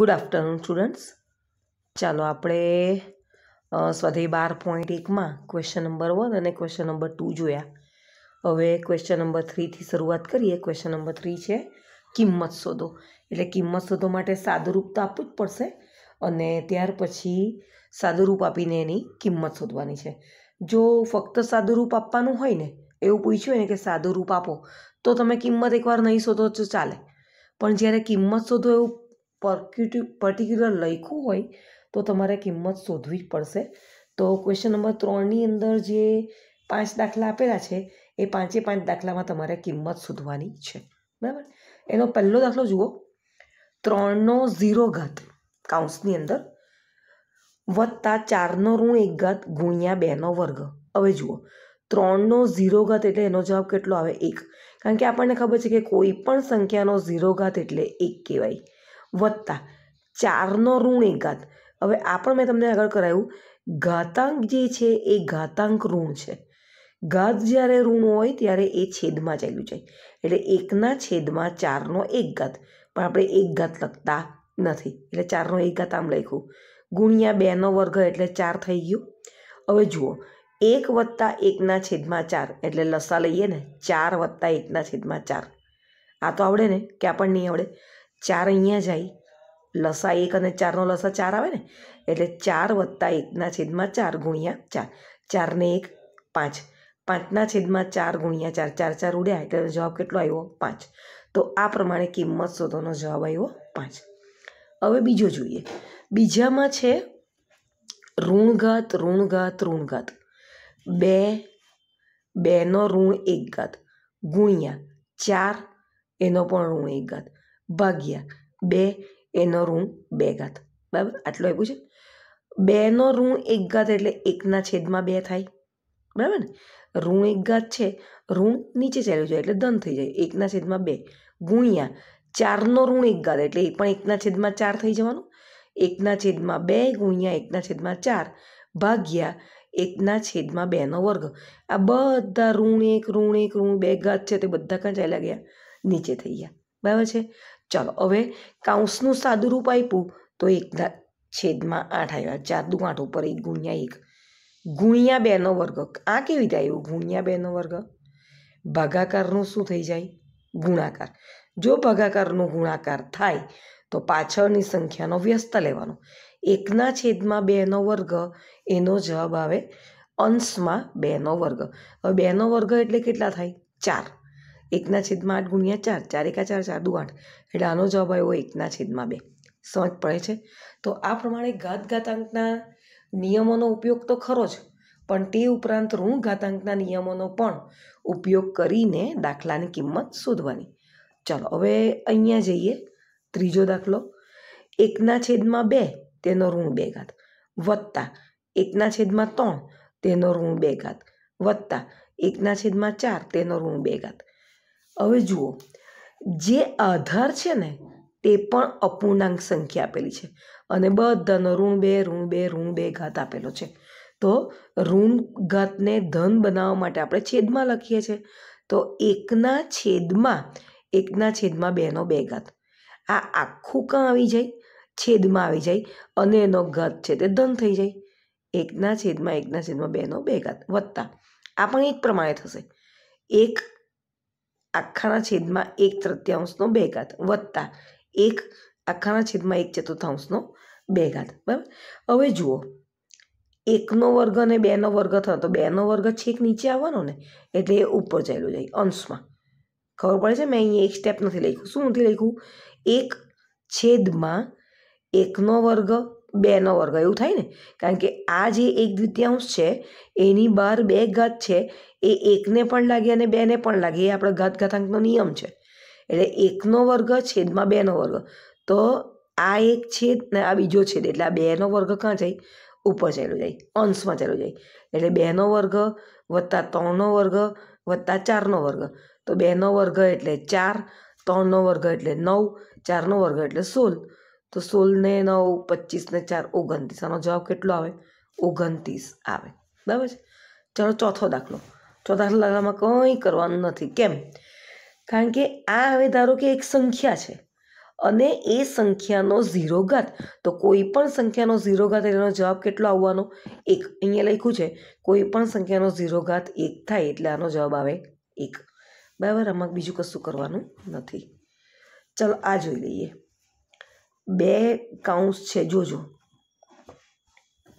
good afternoon students ચાલો આપણે સ્વાધ્યાય બાર પોઈન્ટ એકમાં ક્વેશ્ચન નંબર વન અને ક્વેશ્ચન નંબર ટુ જોયા હવે ક્વેશ્ચન નંબર થ્રીથી શરૂઆત કરીએ ક્વેશ્ચન નંબર થ્રી છે કિંમત શોધો એટલે કિંમત શોધો માટે સાદુરૂપ તો આપવું જ પડશે અને ત્યાર પછી સાદુરૂપ આપીને એની કિંમત શોધવાની છે જો ફક્ત સાદુરૂપ આપવાનું હોય ને એવું પૂછ્યું હોય ને કે સાદુરૂપ આપો તો તમે કિંમત એકવાર નહીં શોધો તો ચાલે પણ જ્યારે કિંમત શોધો એવું પર્ક્યુટિવ પર્ટિક્યુલર લખ્યું હોય તો તમારે કિંમત શોધવી જ પડશે તો ક્વેશ્ચન નંબર ત્રણની અંદર જે પાંચ દાખલા આપેલા છે એ પાંચે પાંચ દાખલામાં તમારે કિંમત શોધવાની છે બરાબર એનો પહેલો દાખલો જુઓ ત્રણનો ઝીરો ઘાત કાઉન્સની અંદર વત્તા ચારનો ઋણ એક ઘાત ગુણ્યા બેનો વર્ગ હવે જુઓ ત્રણનો ઝીરો ઘાત એટલે એનો જવાબ કેટલો આવે એક કારણ કે આપણને ખબર છે કે કોઈ પણ સંખ્યાનો ઝીરો ઘાત એટલે એક કહેવાય વત્તા ચારનો ઋણ ઋણેઘાત હવે આ પણ મેં તમને આગળ કરાવ્યું ઘાતાંક જે છે એ ઘાતાંક ઋણ છે ઘાત જ્યારે ઋણ હોય ત્યારે એ છેદમાં ચાલ્યું જાય એટલે એકના છેદમાં ચારનો એક ઘાત પણ આપણે એક ઘાત લખતા નથી એટલે ચારનો એક ઘાત આમ લખ્યું ગુણ્યા બેનો વર્ગ એટલે ચાર થઈ ગયું હવે જુઓ એક વત્તા એકના છેદમાં ચાર એટલે લસા લઈએ ને ચાર વત્તા એકના છેદમાં ચાર આ તો આવડે ને ક્યાં પણ નહીં આવડે ચાર અહીંયા જાય લસા એક અને ચારનો લસા ચાર આવે ને એટલે ચાર વત્તા એકના છેદમાં ચાર ગુણ્યા ચાર ચારને એક પાંચ પાંચના છેદમાં ચાર ગુણ્યા ચાર ચાર ચાર ઉડ્યા એટલે જવાબ કેટલો આવ્યો પાંચ તો આ પ્રમાણે કિંમત શોધવાનો જવાબ આવ્યો પાંચ હવે બીજો જોઈએ બીજામાં છે ઋણઘાત ઋણઘાત ઋણઘાત બે બેનો ઋણ એક ઘાત ગુણ્યા ચાર એનો પણ ઋણ એક ઘાત ભાગ્યા બે એનો ઋણ બે ઘાત બરાબર આટલું આપ્યું છે બેનો ઋણ એક ઘાત એટલે એકના છેદમાં બે થાય બરાબર ને ઋણ એક ઘાત છે ઋણ નીચે ચાલ્યું જાય એટલે ધન થઈ જાય એકના છેદમાં બે ગુણ્યા ચારનો ઋણ એક ઘાત એટલે એ પણ એકના છેદમાં ચાર થઈ જવાનું એકના છેદમાં બે ગુણ્યા એકના છેદમાં ચાર ભાગ્યા એકના છેદમાં બેનો વર્ગ આ બધા ઋણ એક ઋણ એક ઋણ બે ઘાત છે તે બધા ક્યાં ચાલ્યા ગયા નીચે થઈ ગયા બરાબર છે ચાલો હવે કાઉન્સનું સાદુરૂપ આપ્યું તો એક છેદમાં આઠ આવ્યા ચાર દુ આઠ ઉપર એક ગુણ્યા એક ગુણ્યા બેનો વર્ગ આ કેવી રીતે આવ્યો ગુણ્યા બેનો વર્ગ ભાગાકારનું શું થઈ જાય ગુણાકાર જો ભાગાકારનો ગુણાકાર થાય તો પાછળની સંખ્યાનો વ્યસ્ત લેવાનો એકના છેદમાં બેનો વર્ગ એનો જવાબ આવે અંશમાં બેનો વર્ગ હવે બેનો વર્ગ એટલે કેટલા થાય ચાર એકના છેદમાં આઠ ગુણ્યા ચાર ચાર એકા ચાર ચાર દુ આઠ એટલે આનો જવાબ આવ્યો એકના છેદમાં બે સમજ પડે છે તો આ પ્રમાણે ઘાત ઘાતાંકના નિયમોનો ઉપયોગ તો ખરો જ પણ તે ઉપરાંત ઋણ ઘાતાંકના નિયમોનો પણ ઉપયોગ કરીને દાખલાની કિંમત શોધવાની ચાલો હવે અહીંયા જઈએ ત્રીજો દાખલો એકના છેદમાં બે તેનો ઋણ બે ઘાત વત્તા એકના છેદમાં ત્રણ તેનો ઋણ બે ઘાત વત્તા એકના છેદમાં ચાર તેનો ઋણ બે ઘાત હવે જુઓ જે આધાર છે ને તે પણ અપૂર્ણાંક સંખ્યા આપેલી છે અને બધાનો ઋણ બે ઋણ બે ઋણ બે ઘાત આપેલો છે તો ઋણ ઘાતને ધન બનાવવા માટે આપણે છેદમાં લખીએ છીએ તો એકના છેદમાં એકના છેદમાં બેનો બે ઘાત આ આખું કાં આવી જાય છેદમાં આવી જાય અને એનો ઘાત છે તે ધન થઈ જાય એકના છેદમાં એકના છેદમાં બેનો બે ઘાત વત્તા આ પણ એક પ્રમાણે થશે એક આખાના છેદમાં એક તૃતીયાંશનો બે ઘાત વત્તા એક આખાના છેદમાં એક ચતુર્થાંશનો બે ઘાત બરાબર હવે જુઓ એકનો વર્ગ અને બેનો વર્ગ થયો તો બેનો વર્ગ છેક નીચે આવવાનો ને એટલે એ ઉપર ચાલ્યું જાય અંશમાં ખબર પડે છે મેં અહીંયા એક સ્ટેપ નથી લખ્યું શું નથી લખ્યું એક છેદમાં એકનો વર્ગ બેનો વર્ગ એવું થાય ને કારણ કે આ જે એક દ્વિતીયાંશ છે એની બહાર બે ઘાત છે એ એકને પણ લાગે અને બેને પણ લાગે એ આપણો ઘાત ઘાતાંકનો નિયમ છે એટલે એકનો વર્ગ છેદમાં બેનો વર્ગ તો આ એક છેદ ને આ બીજો છેદ એટલે આ બેનો વર્ગ ક્યાં જાય ઉપર ચાલ્યો જાય અંશમાં ચાલ્યો જાય એટલે બેનો વર્ગ વત્તા ત્રણનો વર્ગ વત્તા ચારનો વર્ગ તો બેનો વર્ગ એટલે ચાર ત્રણનો વર્ગ એટલે નવ ચારનો વર્ગ એટલે સોળ તો સોળને નવ પચીસને ચાર ઓગણત્રીસ આનો જવાબ કેટલો આવે ઓગણત્રીસ આવે બરાબર છે ચાલો ચોથો દાખલો ચોથા દાખલામાં કંઈ કરવાનું નથી કેમ કારણ કે આ હવે ધારો કે એક સંખ્યા છે અને એ સંખ્યાનો ઝીરો ઘાત તો કોઈ પણ સંખ્યાનો ઝીરો ઘાત એનો જવાબ કેટલો આવવાનો એક અહીંયા લખ્યું છે કોઈ પણ સંખ્યાનો ઝીરો ઘાત એક થાય એટલે આનો જવાબ આવે એક બરાબર આમાં બીજું કશું કરવાનું નથી ચાલો આ જોઈ લઈએ બે કાઉન્સ છે જોજો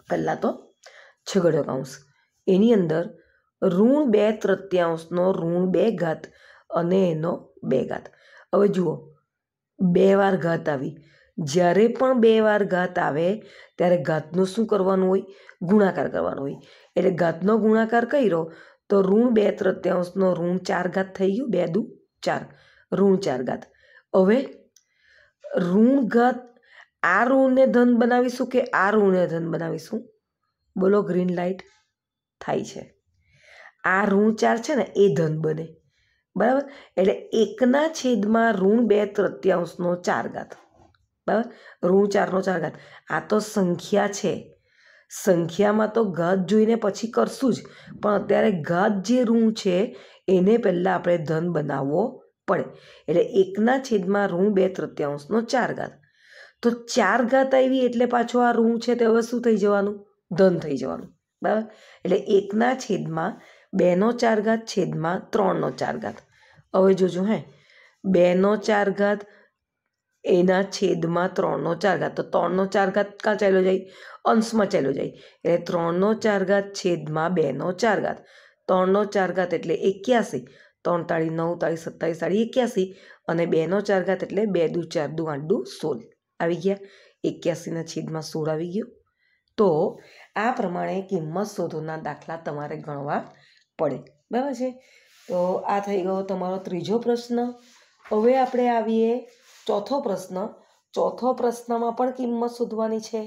પહેલાં તો છગડ્યો કાઉન્સ એની અંદર ઋણ બે તૃત્યાંશનો ઋણ બે ઘાત અને એનો બે ઘાત હવે જુઓ બે વાર ઘાત આવી જ્યારે પણ બે વાર ઘાત આવે ત્યારે ઘાતનું શું કરવાનું હોય ગુણાકાર કરવાનો હોય એટલે ઘાતનો ગુણાકાર કર્યો તો ઋણ બે તૃત્યાંશનો ઋણ ચાર ઘાત થઈ ગયું બે દુ ચાર ઋણ ચાર ઘાત હવે ઋણઘત આ ઋણને ધન બનાવીશું કે આ ઋણને ધન બનાવીશું બોલો ગ્રીન લાઇટ થાય છે આ ઋણ ચાર છે ને એ ધન બને બરાબર એટલે એકના છેદમાં ઋણ બે તૃતીયાંશનો ચાર ઘાત બરાબર ઋણ ચારનો ચાર ઘાત આ તો સંખ્યા છે સંખ્યામાં તો ઘાત જોઈને પછી કરશું જ પણ અત્યારે ઘાત જે ઋણ છે એને પહેલાં આપણે ધન બનાવવો પડે એટલે એકના છેદમાં ઋણ બે તૃત્યાંશનો ચાર ઘાત તો ચાર ઘાત આવી એટલે પાછો આ ઋણ છે તે હવે શું થઈ જવાનું ધન થઈ જવાનું બરાબર એટલે એકના છેદમાં બેનો ચાર ઘાત છેદમાં ત્રણનો ચાર ઘાત હવે જોજો હે બેનો ચાર ઘાત એના છેદમાં ત્રણનો ચાર ઘાત તો ત્રણનો ચાર ઘાત ક્યાં ચાલ્યો જાય અંશમાં ચાલ્યો જાય એટલે ત્રણનો ચાર ઘાત છેદમાં બેનો ચાર ઘાત ત્રણનો ચાર ઘાત એટલે એક્યાસી ત્રણ તાળી નવ તાળી સત્તાવીસ તાળી એક્યાસી અને બેનો ચાર ઘાત એટલે બે દુ ચાર દુ આઠ દુ સોળ આવી ગયા એક્યાસીના છેદમાં સોળ આવી ગયો તો આ પ્રમાણે કિંમત શોધોના દાખલા તમારે ગણવા પડે બરાબર છે તો આ થઈ ગયો તમારો ત્રીજો પ્રશ્ન હવે આપણે આવીએ ચોથો પ્રશ્ન ચોથો પ્રશ્નમાં પણ કિંમત શોધવાની છે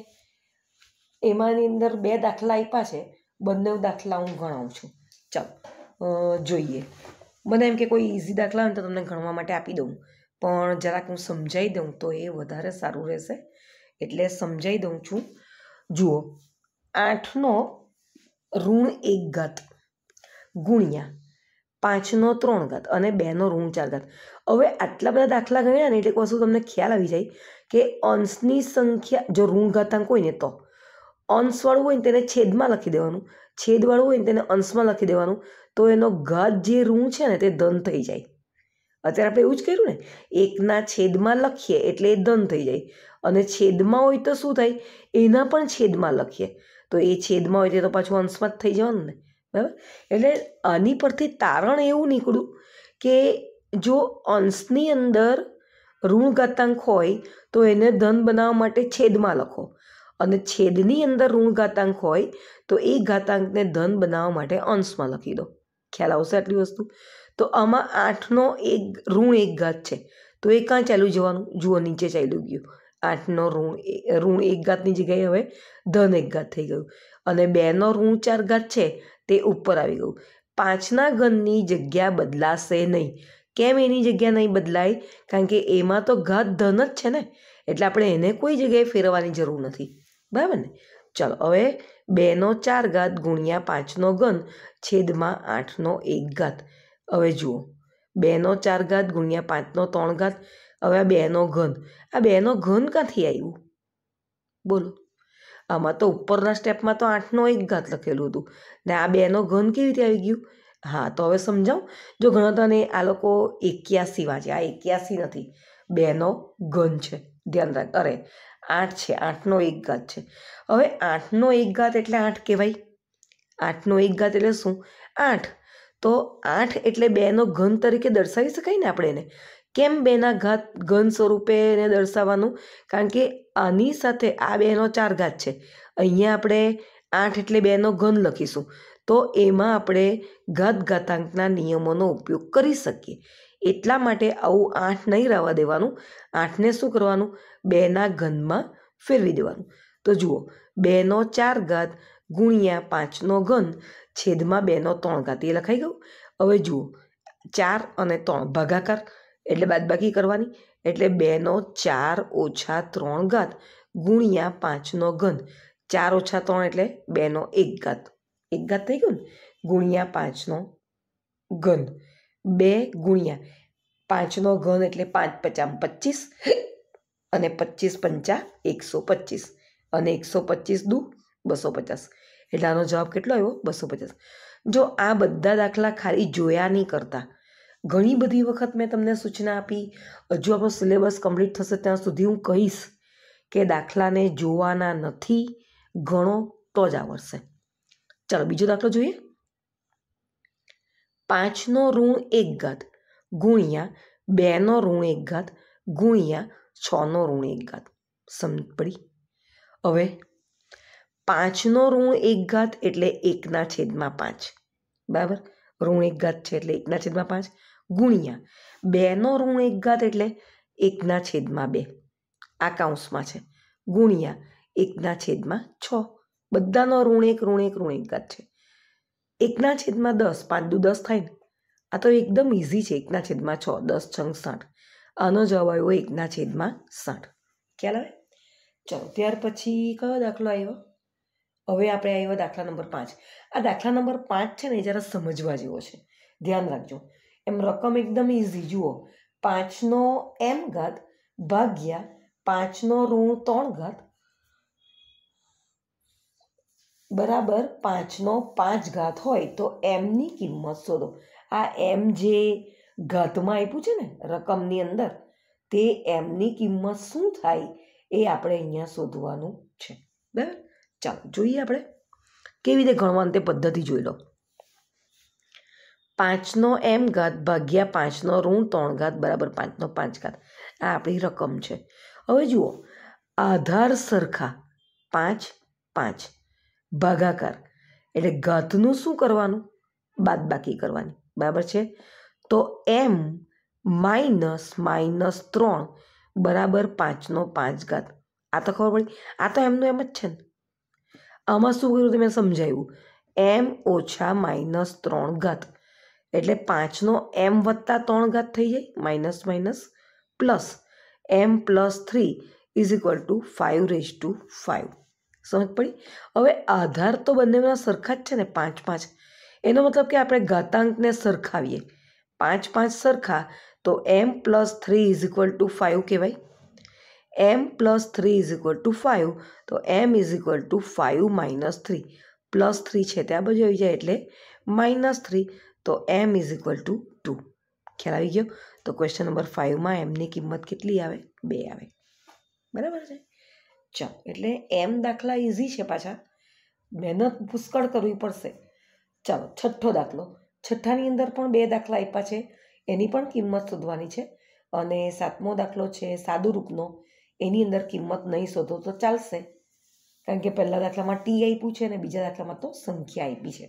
એમાંની અંદર બે દાખલા આપ્યા છે બંને દાખલા હું ગણાવું છું ચાલો જોઈએ મને એમ કે કોઈ ઇઝી દાખલા હોય તો તમને ગણવા માટે આપી દઉં પણ જરાક હું સમજાવી દઉં તો એ વધારે સારું રહેશે એટલે સમજાવી દઉં છું જુઓ આઠનો ઋણ એક ઘાત ગુણ્યા પાંચનો ત્રણ ઘાત અને બેનો ઋણ ચાર ઘાત હવે આટલા બધા દાખલા ગણ્યા ને એટલે એક વસ્તુ તમને ખ્યાલ આવી જાય કે અંશની સંખ્યા જો ઋણ ઘાતાંક હોય ને તો અંશવાળું હોય ને તેને છેદમાં લખી દેવાનું છેદવાળું હોય ને તેને અંશમાં લખી દેવાનું તો એનો ઘાત જે ઋણ છે ને તે ધન થઈ જાય અત્યારે આપણે એવું જ કર્યું ને એકના છેદમાં લખીએ એટલે એ ધન થઈ જાય અને છેદમાં હોય તો શું થાય એના પણ છેદમાં લખીએ તો એ છેદમાં હોય તે તો પાછું અંશમાં જ થઈ જવાનું ને બરાબર એટલે આની પરથી તારણ એવું નીકળ્યું કે જો અંશની અંદર ઋણ ઋણઘાતાંક હોય તો એને ધન બનાવવા માટે છેદમાં લખો અને છેદની અંદર ઋણ ઘાતાંક હોય તો એ ઘાતાંકને ધન બનાવવા માટે અંશમાં લખી દો ખ્યાલ આવશે આટલી વસ્તુ તો આમાં આઠનો એક ઋણ એક ઘાત છે તો એ કાં ચાલ્યું જવાનું જુઓ નીચે ચાલ્યું ગયું આઠનો ઋણ ઋણ એક ઘાતની જગ્યાએ હવે ધન એક ઘાત થઈ ગયું અને બેનો ઋણ ચાર ઘાત છે તે ઉપર આવી ગયું પાંચના ઘનની જગ્યા બદલાશે નહીં કેમ એની જગ્યા નહીં બદલાય કારણ કે એમાં તો ઘાત ધન જ છે ને એટલે આપણે એને કોઈ જગ્યાએ ફેરવવાની જરૂર નથી બરાબર ને ચાલો હવે બેનો ચાર ઘાત ગુણ્યા પાંચનો ઘન છેદમાં આઠનો એક ઘાત હવે જુઓ બેનો ચાર ઘાત ગુણ્યા પાંચનો ત્રણ ઘાત હવે આ બેનો ઘન આ બેનો ઘન ક્યાંથી આવ્યું બોલો આમાં તો ઉપરના સ્ટેપમાં તો આઠનો એક ઘાત લખેલું હતું ને આ બેનો ઘન કેવી રીતે આવી ગયું હા તો હવે સમજાવ જો ગણતરને આ લોકો એક્યાસી વાંચે આ એક્યાસી નથી બેનો ઘન છે ધ્યાન રાખ અરે આઠ છે આઠનો એક ઘાત છે હવે આઠનો એક ઘાત એટલે આઠ કહેવાય આઠનો એક ઘાત એટલે શું આઠ તો આઠ એટલે બેનો ઘન તરીકે દર્શાવી શકાય ને આપણે એને કેમ બેના ઘાત ઘન સ્વરૂપે એને દર્શાવવાનું કારણ કે આની સાથે આ બેનો ચાર ઘાત છે અહીંયા આપણે આઠ એટલે બેનો ઘન લખીશું તો એમાં આપણે ઘાત ઘાતાંકના નિયમોનો ઉપયોગ કરી શકીએ એટલા માટે આવું આઠ નહીં રહેવા દેવાનું આઠને શું કરવાનું બેના ઘનમાં ફેરવી દેવાનું તો જુઓ બેનો ચાર ઘાત ગુણ્યા પાંચનો ઘન છેદમાં બેનો ત્રણ ઘાત એ લખાઈ ગયું હવે જુઓ ચાર અને ત્રણ ભાગાકાર એટલે બાદબાકી કરવાની એટલે બેનો ચાર ઓછા ત્રણ ઘાત ગુણ્યા પાંચનો ઘન ચાર ઓછા ત્રણ એટલે બેનો એક ઘાત એક ઘાત થઈ ગયો ને ગુણ્યા પાંચનો ઘન બે ગુણ્યા પાંચનો ઘન એટલે પાંચ પચામ પચીસ અને પચીસ પંચા એકસો પચીસ અને એકસો પચીસ દુ બસો પચાસ એટલે આનો જવાબ કેટલો આવ્યો બસો પચાસ જો આ બધા દાખલા ખાલી જોયા નહીં કરતા ઘણી બધી વખત મેં તમને સૂચના આપી હજુ આપણો સિલેબસ કમ્પ્લીટ થશે ત્યાં સુધી હું કહીશ કે દાખલાને જોવાના નથી ઘણો તો જ આવડશે ચાલો બીજો દાખલો જોઈએ પાંચનો ઋણ એક ઘાત ગુણ્યા બેનો ઋણ એક ઘાત ગુણ્યા છનો ઋણ એક ઘાત સમજ પડી હવે પાંચનો ઋણ એક ઘાત એટલે એકના છેદમાં પાંચ બરાબર ઋણ એક ઘાત છે એટલે એકના છેદમાં પાંચ ગુણ્યા બેનો ઋણ એક ઘાત એટલે એકના છેદમાં બે આ કાઉન્સમાં છે ગુણ્યા એકના છેદમાં છ બધાનો ઋણ એક ઋણ એક ઋણ એક ઘાત છે એકના છેદમાં દસ પાંચ દુ દસ થાય ને આ તો એકદમ ઇઝી છે એકના છેદમાં છ દસ છંગ સાઠ આનો જવાબ આવ્યો એકના છેદમાં સાઠ ખ્યાલ આવે ચલો ત્યાર પછી કયો દાખલો આવ્યો હવે આપણે આવ્યો દાખલા નંબર પાંચ આ દાખલા નંબર પાંચ છે ને એ જરા સમજવા જેવો છે ધ્યાન રાખજો એમ રકમ એકદમ ઇઝી જુઓ પાંચનો એમ ઘાત ભાગ્યા પાંચનો ઋણ ત્રણ ઘાત બરાબર પાંચનો પાંચ ઘાત હોય તો એમની કિંમત શોધો આ એમ જે ઘાતમાં આપ્યું છે ને રકમની અંદર તે એમની કિંમત શું થાય એ આપણે અહીંયા શોધવાનું છે બરાબર ચાલો જોઈએ આપણે કેવી રીતે ગણવાનું તે પદ્ધતિ જોઈ લો પાંચનો એમ ઘાત ભાગ્યા પાંચનો ઋણ ત્રણ ઘાત બરાબર પાંચનો પાંચ ઘાત આ આપણી રકમ છે હવે જુઓ આધાર સરખા પાંચ પાંચ ભાગાકાર એટલે ઘાતનું શું કરવાનું બાદબાકી કરવાની બરાબર છે તો એમ માઇનસ માઇનસ ત્રણ બરાબર પાંચનો પાંચ ઘાત આ તો ખબર પડી આ તો એમનું એમ જ છે ને આમાં શું કર્યું તમે સમજાવ્યું એમ ઓછા માઇનસ ત્રણ ઘાત એટલે પાંચનો એમ વત્તા ત્રણ ઘાત થઈ જાય minus minus plus m plus three is equal to five raise to five સમજ પડી હવે આધાર તો બંનેના સરખા જ છે ને પાંચ પાંચ એનો મતલબ કે આપણે ઘાતાંકને સરખાવીએ પાંચ પાંચ સરખા તો m plus three is equal to five કહેવાય m plus three is equal to five તો m is equal to five minus three plus three છે ત્યાં બાજુ આવી જાય એટલે માઇનસ થ્રી તો m is equal to two ખ્યાલ આવી ગયો તો ક્વેશ્ચન નંબર ફાઇવમાં એમની કિંમત કેટલી આવે બે આવે બરાબર છે ચાલો એટલે એમ દાખલા ઇઝી છે પાછા મહેનત પુષ્કળ કરવી પડશે ચાલો છઠ્ઠો દાખલો છઠ્ઠાની અંદર પણ બે દાખલા આપ્યા છે એની પણ કિંમત શોધવાની છે અને સાતમો દાખલો છે સાદુરૂપનો એની અંદર કિંમત નહીં શોધો તો ચાલશે કારણ કે પહેલાં દાખલામાં ટી આપ્યું છે અને બીજા દાખલામાં તો સંખ્યા આપી છે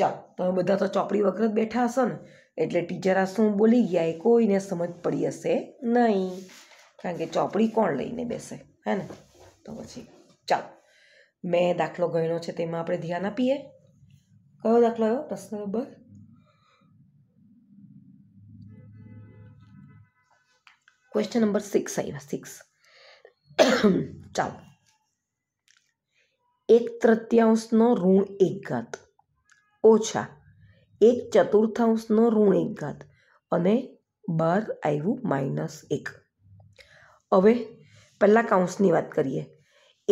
ચાલ તમે બધા તો ચોપડી વગર જ બેઠા હશો ને એટલે ટીચર આ શું બોલી ગયા એ કોઈને સમજ પડી હશે નહીં કારણ કે ચોપડી કોણ લઈને બેસે હે ને તો પછી ચાલો મેં દાખલો ગણ્યો છે તેમાં આપણે ધ્યાન આપીએ કયો દાખલો આવ્યો પ્રશ્ન નંબર ક્વેશ્ચન નંબર સિક્સ આવ્યા સિક્સ ચાલો એક તૃતીયાંશનો ઋણ એક ઘાત ઓછા એક ચતુર્થાંશનો ઋણ એક ઘાત અને બાર આવ્યું માઇનસ એક હવે પહેલાં કાઉન્સની વાત કરીએ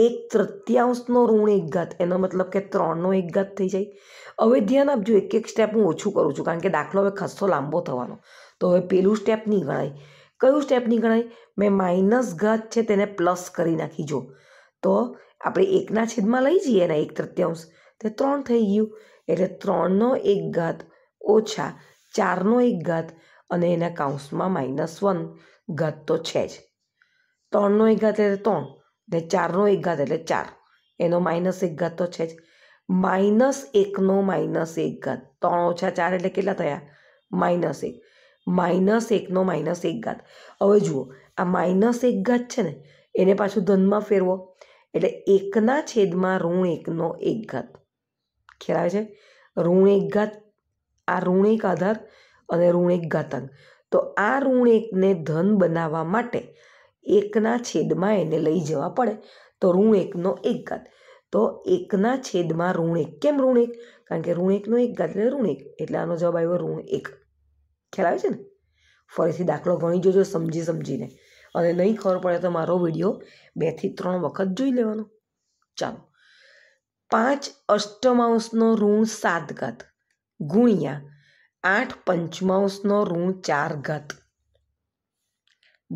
એક તૃતીયાંશનો ઋણ એક ઘાત એનો મતલબ કે ત્રણનો એક ઘાત થઈ જાય હવે ધ્યાન આપજો એક એક સ્ટેપ હું ઓછું કરું છું કારણ કે દાખલો હવે ખસ્સો લાંબો થવાનો તો હવે પેલું સ્ટેપ નહીં ગણાય કયું સ્ટેપ નહીં ગણાય મેં માઇનસ ઘાત છે તેને પ્લસ કરી નાખી જો તો આપણે એકના છેદમાં લઈ જઈએ ને એક તૃતીયાંશ તે ત્રણ થઈ ગયું એટલે ત્રણનો એક ઘાત ઓછા ચારનો એક ઘાત અને એના કાઉન્સમાં માઇનસ વન ઘાત તો છે જ ત્રણનો એક ઘાત એટલે ત્રણ ને ચારનો એક ઘાત એટલે ચાર એનો માઇનસ એક ઘાત તો છે જ માઇનસ એકનો માઇનસ એક ઘાત ત્રણ ઓછા ચાર એટલે કેટલા થયા માઇનસ એક માઇનસ એકનો માઇનસ એક ઘાત હવે જુઓ આ માઇનસ એક ઘાત છે ને એને પાછું ધનમાં ફેરવો એટલે એકના છેદમાં ઋણ એકનો એક ઘાત ખ્યાલ આવે છે ઋણ એક ઘાત આ ઋણ એક આધાર અને ઋણ એક ઘાતાંક તો આ ઋણ એકને ધન બનાવવા માટે એકના છેદમાં એને લઈ જવા પડે તો ઋણ એકનો એક ઘાત તો એકના છેદમાં ઋણ એક કેમ ઋણ એક કારણ કે ઋણ એકનો એક ઘાત એટલે ઋણ એક એટલે આનો જવાબ આવ્યો ઋણ એક ખ્યાલ આવે છે ને ફરીથી દાખલો ગણી જોજો સમજી સમજીને અને નહીં ખબર પડે તો મારો વિડીયો બેથી ત્રણ વખત જોઈ લેવાનો ચાલો પાંચ અષ્ટમાંશનો ઋણ સાત ઘાત ગુણ્યા આઠ પંચમાંશનો ઋણ ચાર ઘાત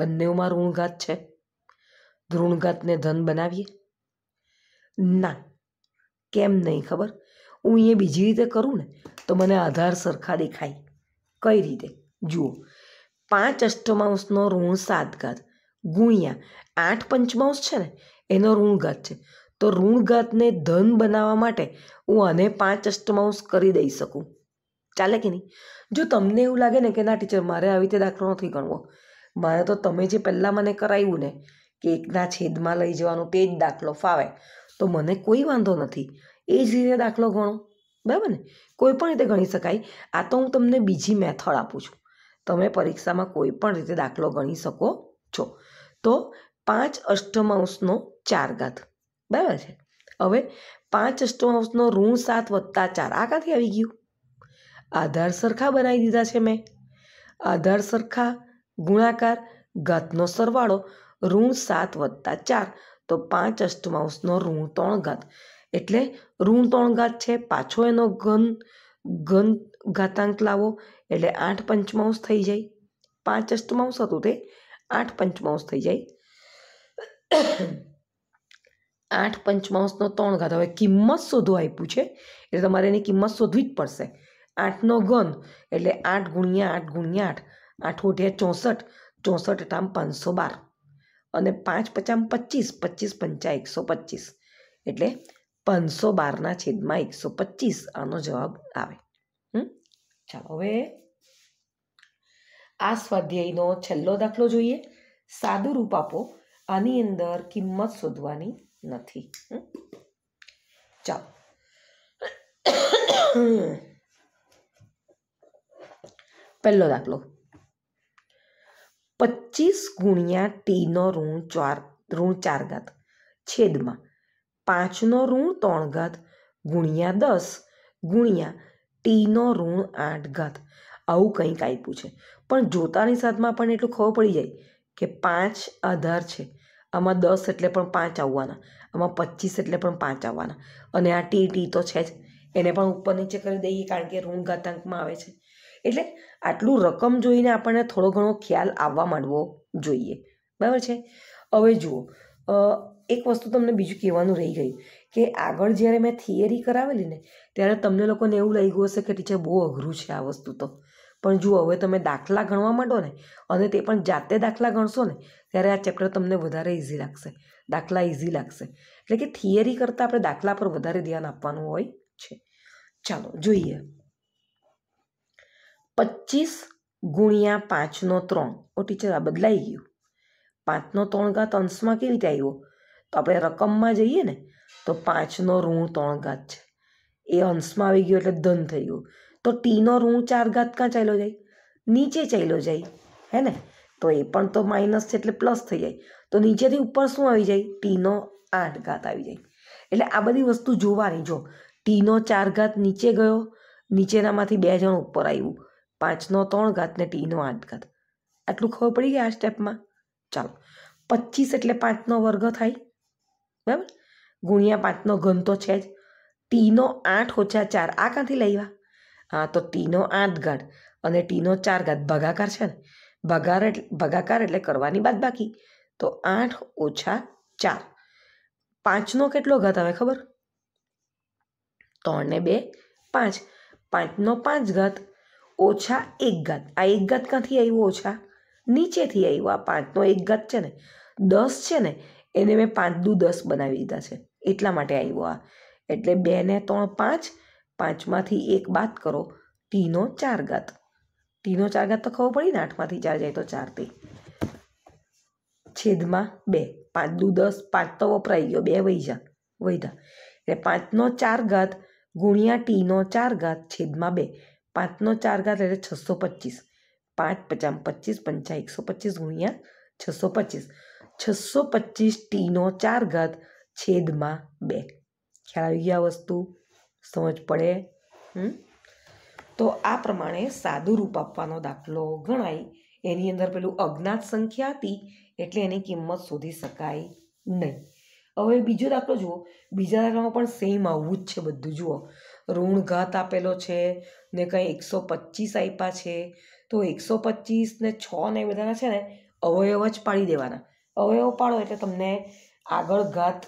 બંનેઓમાં ઋણઘાત છે ઋણઘાતને ધન બનાવીએ ના કેમ નહીં ખબર હું એ બીજી રીતે કરું ને તો મને આધાર સરખા દેખાય કઈ રીતે જુઓ પાંચ અષ્ટમાંશનો ઋણ સાતઘાત ગુણ્યા આઠ પંચમાંશ છે ને એનો ઋણઘાત છે તો ઋણઘાતને ધન બનાવવા માટે હું આને પાંચ અષ્ટમાંશ કરી દઈ શકું ચાલે કે નહીં જો તમને એવું લાગે ને કે ના ટીચર મારે આવી રીતે દાખલો નથી ગણવો મારે તો તમે જે પહેલાં મને કરાવ્યું ને કે એકના છેદમાં લઈ જવાનું તે જ દાખલો ફાવે તો મને કોઈ વાંધો નથી એ જ રીતે દાખલો ગણો બરાબર ને કોઈ પણ રીતે ગણી શકાય આ તો હું તમને બીજી મેથડ આપું છું તમે પરીક્ષામાં કોઈ પણ રીતે દાખલો ગણી શકો છો તો પાંચ અષ્ટમાંશનો ચાર ઘાત બરાબર છે હવે પાંચ અષ્ટમાંશનો ઋણ સાત વત્તા ચાર આ ક્યાંથી આવી ગયું આધાર સરખા બનાવી દીધા છે મેં આધાર સરખા ગુણાકાર ઘાતનો સરવાળો ઋણ સાત વત્તા ચાર તો પાંચ અષ્ટમાંશનો ઋણ ત્રણ ઘાત એટલે ઋણ ત્રણ ઘાત છે પાછો એનો ઘન ઘન ઘાતાંક લાવો એટલે આઠ પંચમાંશ થઈ જાય પાંચ અષ્ટમાંશ હતું તે આઠ પંચમાંશ થઈ જાય આઠ પંચમાંશનો ત્રણ ઘાત હવે કિંમત શોધો આપ્યું છે એટલે તમારે એની કિંમત શોધવી જ પડશે આઠનો ઘન એટલે આઠ ગુણ્યા આઠ ગુણ્યા આઠ આઠ અઢે ચોસઠ ચોસઠ અઠામ પાંચસો બાર અને પાંચ પચામ પચીસ પચીસ પંચા એકસો પચીસ એટલે પાંચસો બારના છેદમાં એકસો પચીસ આનો જવાબ આવે ચાલો હવે આ સ્વાધ્યાયનો છેલ્લો દાખલો જોઈએ સાદું રૂપ આપો આની અંદર કિંમત શોધવાની નથી ચાલો પહેલો દાખલો પચીસ ગુણ્યા ટીનો ઋણ ચાર ઋણ ચાર ઘાત છેદમાં પાંચનો ઋણ ત્રણ ઘાત ગુણ્યા દસ ગુણ્યા ટીનો ઋણ આઠ ઘાત આવું કંઈક આપ્યું છે પણ જોતાની સાથમાં આપણને એટલું ખબર પડી જાય કે પાંચ આધાર છે આમાં દસ એટલે પણ પાંચ આવવાના આમાં પચીસ એટલે પણ પાંચ આવવાના અને આ ટી ટી તો છે જ એને પણ ઉપર નીચે કરી દઈએ કારણ કે ઋણ ઘાતાંકમાં આવે છે એટલે આટલું રકમ જોઈને આપણને થોડો ઘણો ખ્યાલ આવવા માંડવો જોઈએ બરાબર છે હવે જુઓ એક વસ્તુ તમને બીજું કહેવાનું રહી ગયું કે આગળ જ્યારે મેં થિયરી કરાવેલી ને ત્યારે તમને લોકોને એવું લાગી ગયું હશે કે ટીચર બહુ અઘરું છે આ વસ્તુ તો પણ જુઓ હવે તમે દાખલા ગણવા માંડો ને અને તે પણ જાતે દાખલા ગણશો ને ત્યારે આ ચેપ્ટર તમને વધારે ઇઝી લાગશે દાખલા ઇઝી લાગશે એટલે કે થિયરી કરતાં આપણે દાખલા પર વધારે ધ્યાન આપવાનું હોય છે ચાલો જોઈએ પચીસ ગુણ્યા પાંચનો ત્રણ ઓ ટીચર આ બદલાઈ ગયું પાંચનો ત્રણ ઘાત અંશમાં કેવી રીતે આવ્યો તો આપણે રકમમાં જઈએ ને તો પાંચનો ઋણ ત્રણ ઘાત છે એ અંશમાં આવી ગયો એટલે ધન થઈ ગયું તો ટીનો ઋણ ચાર ઘાત ક્યાં ચાલ્યો જાય નીચે ચાલ્યો જાય હે ને તો એ પણ તો માઇનસ છે એટલે પ્લસ થઈ જાય તો નીચેથી ઉપર શું આવી જાય ટીનો આઠ ઘાત આવી જાય એટલે આ બધી વસ્તુ જોવાની જો ટીનો ચાર ઘાત નીચે ગયો નીચેનામાંથી બે જણ ઉપર આવ્યું પાંચનો ત્રણ ઘાત ને ટીનો આઠ ઘાત આટલું ખબર પડી ગઈ આ સ્ટેપમાં ચાલો પચીસ એટલે પાંચનો વર્ગ થાય બરાબર ગુણ્યા પાંચનો ઘન તો છે જ ટીનો આઠ ઓછા ચાર આ ક્યાંથી લઈવા હા તો ટીનો આઠ ઘાટ અને ટીનો ચાર ઘાત ભગાકાર છે ને ભગાર એટલે ભગાકાર એટલે કરવાની બાદ બાકી તો આઠ ઓછા ચાર પાંચનો કેટલો ઘાત આવે ખબર ત્રણ ને બે પાંચ પાંચનો પાંચ ઘાત ઓછા એક ઘાત આ એક ઘાત ક્યાંથી આવ્યું ઓછા નીચેથી આવ્યું આ પાંચનો એક ઘાત છે ને દસ છે ને એને મેં પાંચ દુ દસ બનાવી દીધા છે એટલા માટે આવ્યો આ એટલે બે ને ત્રણ પાંચ પાંચમાંથી એક બાદ કરો ટીનો ચાર ઘાત ટીનો ચાર ઘાત તો ખબર પડી ને આઠમાંથી ચાર જાય તો ચારથી છેદમાં બે પાંચ દુ દસ પાંચ તો વપરાઈ ગયો બે વૈજા વૈધા એટલે પાંચનો ચાર ઘાત ગુણ્યા ટીનો ચાર ઘાત છેદમાં બે પાંચનો ચાર ઘાત એટલે છસો પચીસ પાંચ પચામ પચીસ પંચા એકસો પચીસ ગુણ્યા છસો પચીસ છસો પચીસ ટીનો ચાર ઘાત છેદમાં બે ખ્યાલ આવી ગયા વસ્તુ સમજ પડે હમ તો આ પ્રમાણે સાદું રૂપ આપવાનો દાખલો ગણાય એની અંદર પેલું અજ્ઞાત સંખ્યા હતી એટલે એની કિંમત શોધી શકાય નહીં હવે બીજો દાખલો જુઓ બીજા દાખલામાં પણ સેમ આવવું જ છે બધું જુઓ ઋણઘાત આપેલો છે ને કંઈ એકસો પચીસ આપ્યા છે તો એકસો પચીસ ને છ ને બધાના છે ને અવયવ જ પાડી દેવાના અવયવ પાડો એટલે તમને આગળ ઘાત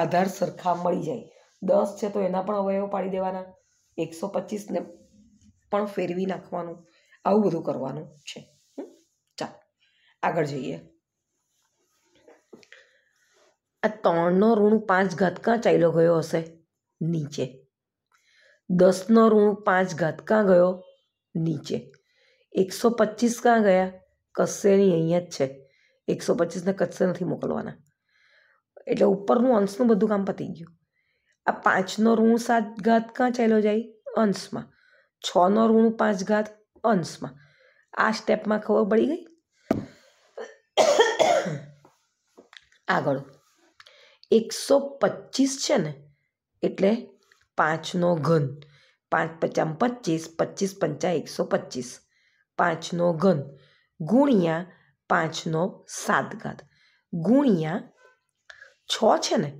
આધાર સરખા મળી જાય દસ છે તો એના પણ અવયવ પાડી દેવાના એકસો પચીસને પણ ફેરવી નાખવાનું આવું બધું કરવાનું છે ચાલ આગળ જઈએ આ ત્રણનો ઋણ પાંચ ઘાત ક્યાં ચાલ્યો ગયો હશે નીચે દસનો ઋણ પાંચ ઘાત ક્યાં ગયો નીચે એકસો પચીસ ક્યાં ગયા કસ્સેની અહીંયા જ છે એકસો પચીસને કચ્છે નથી મોકલવાના એટલે ઉપરનું અંશનું બધું કામ પતી ગયું આ પાંચનો ઋણ સાત ઘાત ક્યાં ચાલ્યો જાય અંશમાં છનો ઋણ પાંચ ઘાત અંશમાં આ સ્ટેપમાં ખબર પડી ગઈ આગળ એકસો પચીસ છે ને એટલે પાંચનો ઘન પાંચ પચામ પચીસ પચીસ પંચા એકસો પચીસ પાંચનો ઘન ગુણ્યા પાંચનો સાત ઘાત ગુણ્યા છ છે ને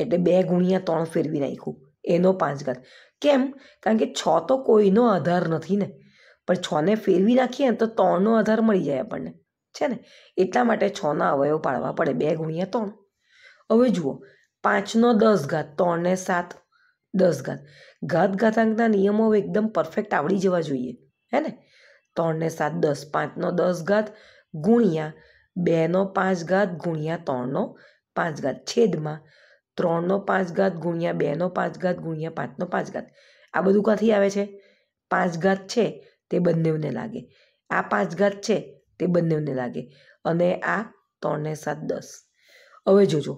એટલે બે ગુણ્યા ત્રણ ફેરવી નાખ્યું એનો પાંચ ઘાત કેમ કારણ કે છ તો કોઈનો આધાર નથી ને પણ છને ફેરવી નાખીએ ને તો ત્રણનો આધાર મળી જાય આપણને છે ને એટલા માટે છના અવયવ પાડવા પડે બે ગુણ્યા ત્રણ હવે જુઓ પાંચનો દસ ઘાત ત્રણને સાત દસ ઘાત ઘાત ઘાતાંકના નિયમો એકદમ પરફેક્ટ આવડી જવા જોઈએ હે ને ત્રણને સાત દસ પાંચનો દસ ઘાત ગુણ્યા બેનો પાંચ ઘાત ગુણ્યા ત્રણનો પાંચ ઘાત છેદમાં ત્રણનો પાંચ ઘાત ગુણ્યા બેનો પાંચ ઘાત ગુણ્યા પાંચનો પાંચ ઘાત આ બધું ક્યાંથી આવે છે પાંચ ઘાત છે તે બંનેવને લાગે આ પાંચ ઘાત છે તે બંનેવને લાગે અને આ ત્રણને સાત દસ હવે જોજો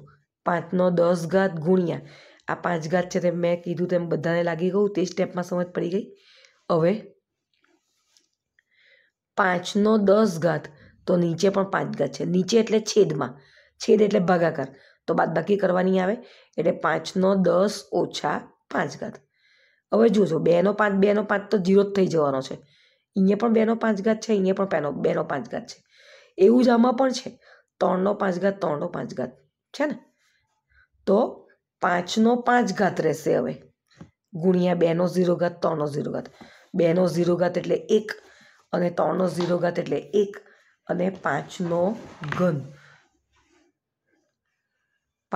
પાંચનો દસ ઘાત ગુણ્યા આ પાંચ ઘાત છે તે મેં કીધું તેમ બધાને લાગી ગયું તે સ્ટેપમાં સમજ પડી ગઈ હવે પાંચનો દસ ઘાત તો નીચે પણ પાંચ ઘાત છે નીચે એટલે છેદમાં છેદ એટલે ભાગાકાર તો બાદબાકી કરવાની આવે એટલે પાંચનો દસ ઓછા પાંચ ઘાત હવે જોજો બેનો પાંચ બેનો પાંચ તો જીરો જ થઈ જવાનો છે અહીંયા પણ બેનો પાંચ ઘાત છે અહીંયા પણ બેનો બેનો પાંચ ઘાત છે એવું જ આમાં પણ છે ત્રણનો પાંચ ઘાત ત્રણનો પાંચ ઘાત છે ને તો પાંચનો પાંચ ઘાત રહેશે હવે ગુણ્યા બેનો ઝીરો ઘાત ત્રણનો ઝીરો ઘાત બેનો ઝીરો ઘાત એટલે એક અને ત્રણનો ઝીરો ઘાત એટલે એક અને પાંચનો ઘન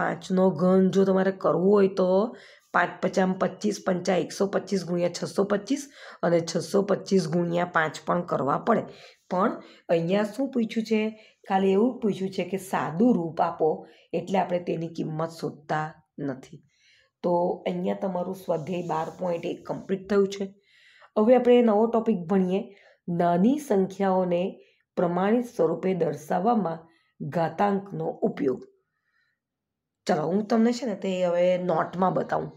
પાંચનો ઘન જો તમારે કરવું હોય તો પાંચ પચામ પચીસ પંચા એકસો પચીસ ગુણ્યા છસો પચીસ અને છસો પચીસ ગુણ્યા પાંચ પણ કરવા પડે પણ અહીંયા શું પૂછ્યું છે ખાલી એવું પૂછ્યું છે કે સાદું રૂપ આપો એટલે આપણે તેની કિંમત શોધતા નથી તો અહીંયા તમારું સ્વાધ્યાય બાર પોઈન્ટ એક કમ્પ્લીટ થયું છે હવે આપણે નવો ટોપિક ભણીએ નાની સંખ્યાઓને પ્રમાણિત સ્વરૂપે દર્શાવવામાં ઘાતાંકનો ઉપયોગ ચલો હું તમને છે ને તે હવે નોટમાં બતાવું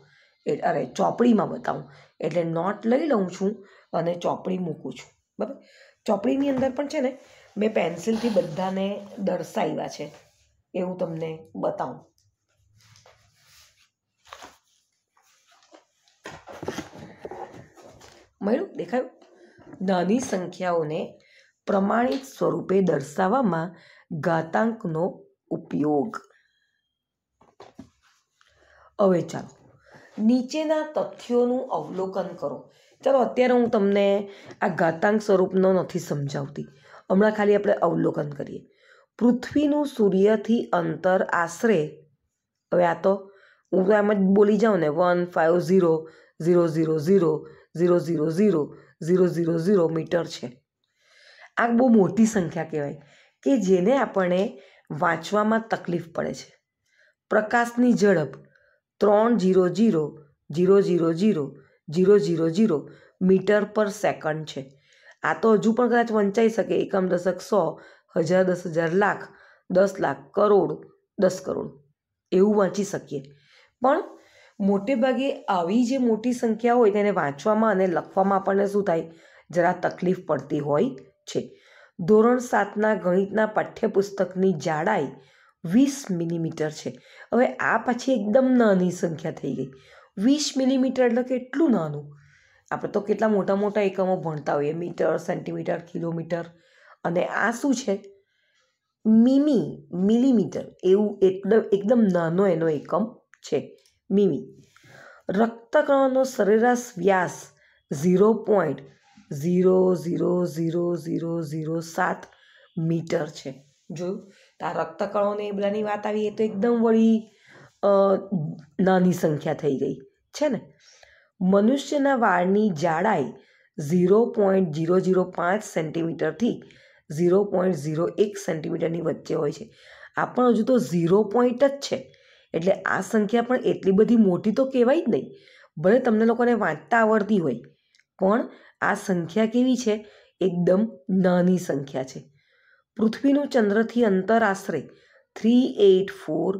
અરે ચોપડીમાં બતાવું એટલે નોટ લઈ લઉં છું અને ચોપડી મૂકું છું બરાબર ચોપડીની અંદર પણ છે ને મેં પેન્સિલથી બધાને દર્શાવ્યા છે એવું તમને બતાવું મળ્યું દેખાયું નાની સંખ્યાઓને પ્રમાણિત સ્વરૂપે દર્શાવવામાં ઘાતાંકનો ઉપયોગ હવે ચાલો નીચેના તથ્યોનું અવલોકન કરો ચાલો અત્યારે હું તમને આ ઘાતાંક સ્વરૂપનો નથી સમજાવતી હમણાં ખાલી આપણે અવલોકન કરીએ પૃથ્વીનું સૂર્યથી અંતર આશરે હવે આ તો હું એમ જ બોલી જાઉં ને one five zero zero zero zero zero zero zero zero zero zero metre છે આ બહુ મોટી સંખ્યા કહેવાય કે જેને આપણે વાંચવામાં તકલીફ પડે છે પ્રકાશની ઝડપ ત્રણ zero zero zero zero zero zero zero zero metre per second છે આ તો હજુ પણ કદાચ વંચાઈ શકે એકમ દશક સો હજાર દસ હજાર લાખ દસ લાખ કરોડ દસ કરોડ એવું વાંચી શકીએ પણ મોટે ભાગે આવી જે મોટી સંખ્યા હોય તેને વાંચવામાં અને લખવામાં આપણને શું થાય જરા તકલીફ પડતી હોય છે ધોરણ સાતના ગણિતના પાઠ્યપુસ્તકની જાડાઈ વીસ મિલીમીટર છે હવે આ પાછી એકદમ નાની સંખ્યા થઈ ગઈ વીસ મિલીમીટર એટલે કેટલું નાનું આપણે તો કેટલા મોટા મોટા એકમો ભણતા હોઈએ મીટર સેન્ટીમીટર કિલોમીટર અને આ શું છે મિમી મિલીમીટર એવું એકદમ એકદમ નાનો એનો એકમ છે મીમી રક્તકણોનો સરેરાશ વ્યાસ zero point zero zero zero zero zero સાત મીટર છે જોયું તો આ રક્તકણોને એ બધાની વાત આવી એ તો એકદમ વળી નાની સંખ્યા થઈ ગઈ છે ને મનુષ્યના વાળની જાડાઈ ઝીરો પોઈન્ટ ઝીરો ઝીરો પાંચ સેન્ટીમીટરથી ઝીરો પોઈન્ટ ઝીરો એક સેન્ટીમીટરની વચ્ચે હોય છે આ પણ હજુ તો ઝીરો પોઈન્ટ જ છે એટલે આ સંખ્યા પણ એટલી બધી મોટી તો કહેવાય જ નહીં ભલે તમને લોકોને વાંચતા આવડતી હોય પણ આ સંખ્યા કેવી છે એકદમ નાની સંખ્યા છે પૃથ્વીનું ચંદ્રથી અંતર આશરે three eight four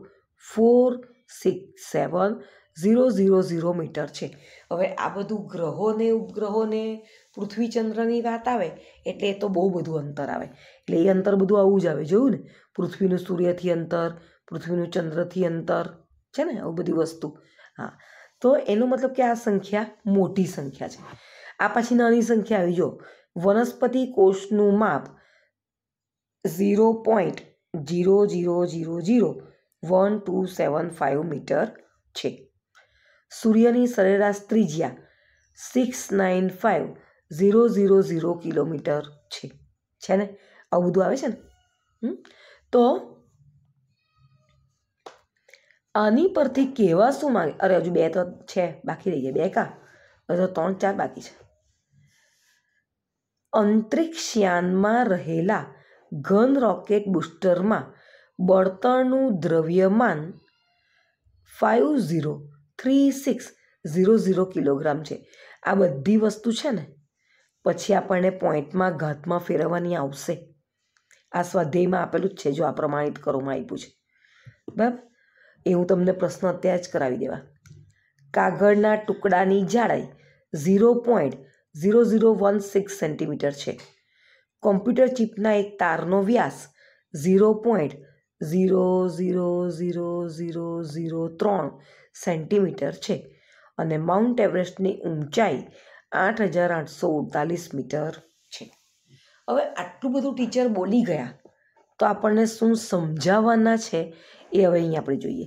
four six seven zero zero zero metre છે હવે આ બધું ગ્રહોને ઉપગ્રહોને પૃથ્વી ચંદ્રની વાત આવે એટલે એ તો બહુ બધું અંતર આવે એટલે એ અંતર બધું આવું જ આવે જોયું ને પૃથ્વીનું સૂર્યથી અંતર પૃથ્વીનું ચંદ્રથી અંતર છે ને આવું બધી વસ્તુ હા તો એનો મતલબ કે આ સંખ્યા મોટી સંખ્યા છે આ પછી નાની સંખ્યા આવી જો વનસ્પતિ કોષનું માપ zero point zero zero zero zero one two seven five metre છે સૂર્યની સરેરાશ ત્રિજ્યા six nine five zero zero zero kilometre છે છે ને આવું બધું આવે છે ને તો આની પરથી કહેવા શું માંગે અરે હજુ બે તો છે બાકી રહી ગયા બે કા હજુ ત્રણ ચાર બાકી છે અંતરિક્ષયાનમાં રહેલા ઘન રોકેટ બુસ્ટરમાં બળતણનું દ્રવ્યમાન five zero three six zero zero kilogram છે આ બધી વસ્તુ છે ને પછી આપણને પોઈન્ટમાં ઘાતમાં ફેરવવાની આવશે આ સ્વાધ્યાયમાં આપેલું જ છે જો આ પ્રમાણિત કરવામાં આપ્યું છે બરાબર એ હું તમને પ્રશ્ન અત્યારે જ કરાવી દેવા કાગળના ટુકડાની જાડાઈ zero point zero zero one six centimetre છે કોમ્પ્યુટર ચિપના એક તારનો વ્યાસ zero point zero zero zero zero zero ત્રણ સેન્ટીમીટર છે અને માઉન્ટ એવરેસ્ટની ઊંચાઈ આઠ હજાર આઠસો અડતાલીસ મીટર છે હવે આટલું બધું ટીચર બોલી ગયા તો આપણને શું સમજાવવાના છે એ હવે અહીં આપણે જોઈએ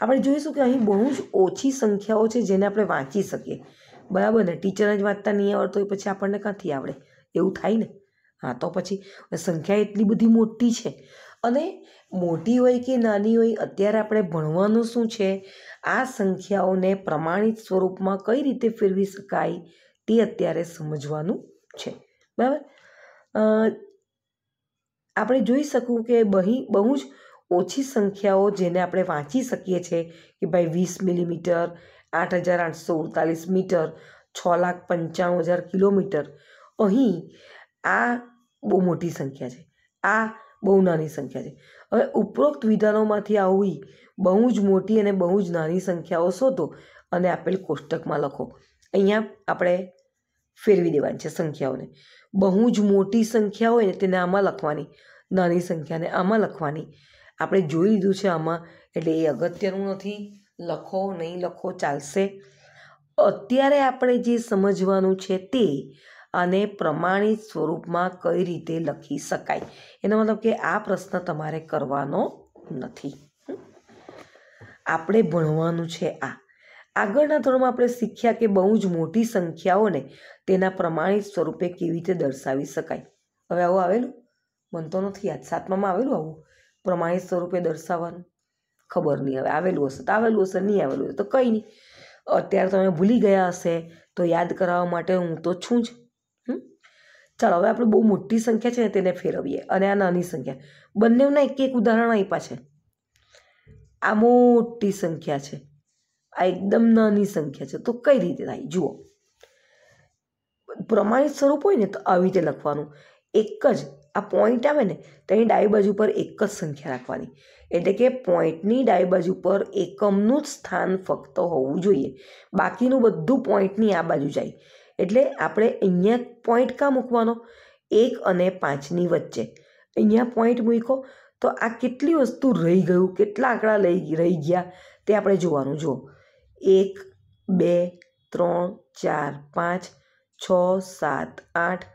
આપણે જોઈશું કે અહીં બહુ જ ઓછી સંખ્યાઓ છે જેને આપણે વાંચી શકીએ બરાબર ને ટીચર જ વાંચતા નહીં આવડતો એ પછી આપણને ક્યાંથી આવડે એવું થાય ને હા તો પછી સંખ્યા એટલી બધી મોટી છે અને મોટી હોય કે નાની હોય અત્યારે આપણે ભણવાનું શું છે આ સંખ્યાઓને પ્રમાણિત સ્વરૂપમાં કઈ રીતે ફેરવી શકાય તે અત્યારે સમજવાનું છે બરાબર આપણે જોઈ શકું કે બહી બહુ જ ઓછી સંખ્યાઓ જેને આપણે વાંચી શકીએ છીએ કે ભાઈ વીસ મિલીમીટર આઠ હજાર આઠસો ઉડતાલીસ મીટર છ લાખ પંચાણું હજાર કિલોમીટર અહીં આ બહુ મોટી સંખ્યા છે આ બહુ નાની સંખ્યા છે હવે ઉપરોક્ત વિધાનોમાંથી આવી બહુ જ મોટી અને બહુ જ નાની સંખ્યાઓ શોધો અને આપેલ કોષ્ટકમાં લખો અહીંયા આપણે ફેરવી દેવાની છે સંખ્યાઓને બહુ જ મોટી સંખ્યા હોય ને તેને આમાં લખવાની નાની સંખ્યાને આમાં લખવાની આપણે જોઈ લીધું છે આમાં એટલે એ અગત્યનું નથી લખો નહીં લખો ચાલશે અત્યારે આપણે જે સમજવાનું છે તે અને પ્રમાણિત સ્વરૂપમાં કઈ રીતે લખી શકાય એનો મતલબ કે આ પ્રશ્ન તમારે કરવાનો નથી આપણે ભણવાનું છે આ આગળના ધોરણમાં આપણે શીખ્યા કે બહુ જ મોટી સંખ્યાઓને તેના પ્રમાણિત સ્વરૂપે કેવી રીતે દર્શાવી શકાય હવે આવું આવેલું મન નથી યાદ સાતમામાં આવેલું આવું પ્રમાણિત સ્વરૂપે દર્શાવવાનું ખબર નહીં હવે આવેલું હશે તો આવેલું હશે નહીં આવેલું હશે તો કંઈ નહીં અત્યારે તમે ભૂલી ગયા હશે તો યાદ કરાવવા માટે હું તો છું જ ચાલો હવે આપણે બહુ મોટી સંખ્યા છે ને તેને ફેરવીએ અને આ નાની સંખ્યા બંનેના એક એક ઉદાહરણ આપ્યા છે આ મોટી સંખ્યા છે આ એકદમ નાની સંખ્યા છે તો કઈ રીતે થાય જુઓ પ્રમાણિત સ્વરૂપ હોય ને તો આવી રીતે લખવાનું એક જ આ પોઈન્ટ આવે ને તેની અહીં ડાબી બાજુ પર એક જ સંખ્યા રાખવાની એટલે કે પોઈન્ટની ડાબી બાજુ પર એકમનું જ સ્થાન ફક્ત હોવું જોઈએ બાકીનું બધું પોઈન્ટની આ બાજુ જાય એટલે આપણે અહીંયા પોઈન્ટ કાં મૂકવાનો એક અને પાંચની વચ્ચે અહીંયા પોઈન્ટ મૂક્યો તો આ કેટલી વસ્તુ રહી ગયું કેટલા આંકડા લઈ રહી ગયા તે આપણે જોવાનું જુઓ એક બે ત્રણ ચાર પાંચ છ સાત આઠ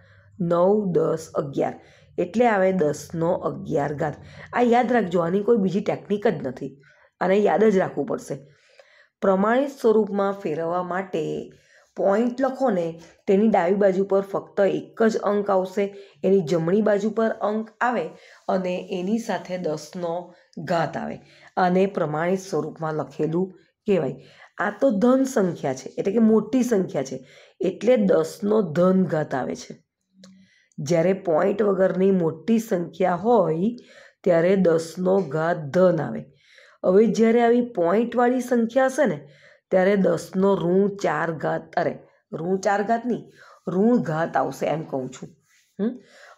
નવ દસ અગિયાર એટલે આવે દસનો અગિયાર ઘાત આ યાદ રાખજો આની કોઈ બીજી ટેકનિક જ નથી અને યાદ જ રાખવું પડશે પ્રમાણિત સ્વરૂપમાં ફેરવવા માટે પોઈન્ટ લખો ને તેની ડાબી બાજુ પર ફક્ત એક જ અંક આવશે એની જમણી બાજુ પર અંક આવે અને એની સાથે દસનો ઘાત આવે અને પ્રમાણિત સ્વરૂપમાં લખેલું કહેવાય આ તો ધન સંખ્યા છે એટલે કે મોટી સંખ્યા છે એટલે દસનો ધન ઘાત આવે છે જ્યારે પોઈન્ટ વગરની મોટી સંખ્યા હોય ત્યારે દસનો ઘાત ધન આવે હવે જ્યારે આવી પોઈન્ટવાળી સંખ્યા હશે ને ત્યારે દસનો ઋણ ચાર ઘાત અરે ઋણ ચાર ઘાત નહીં ઋણ ઘાત આવશે એમ કહું છું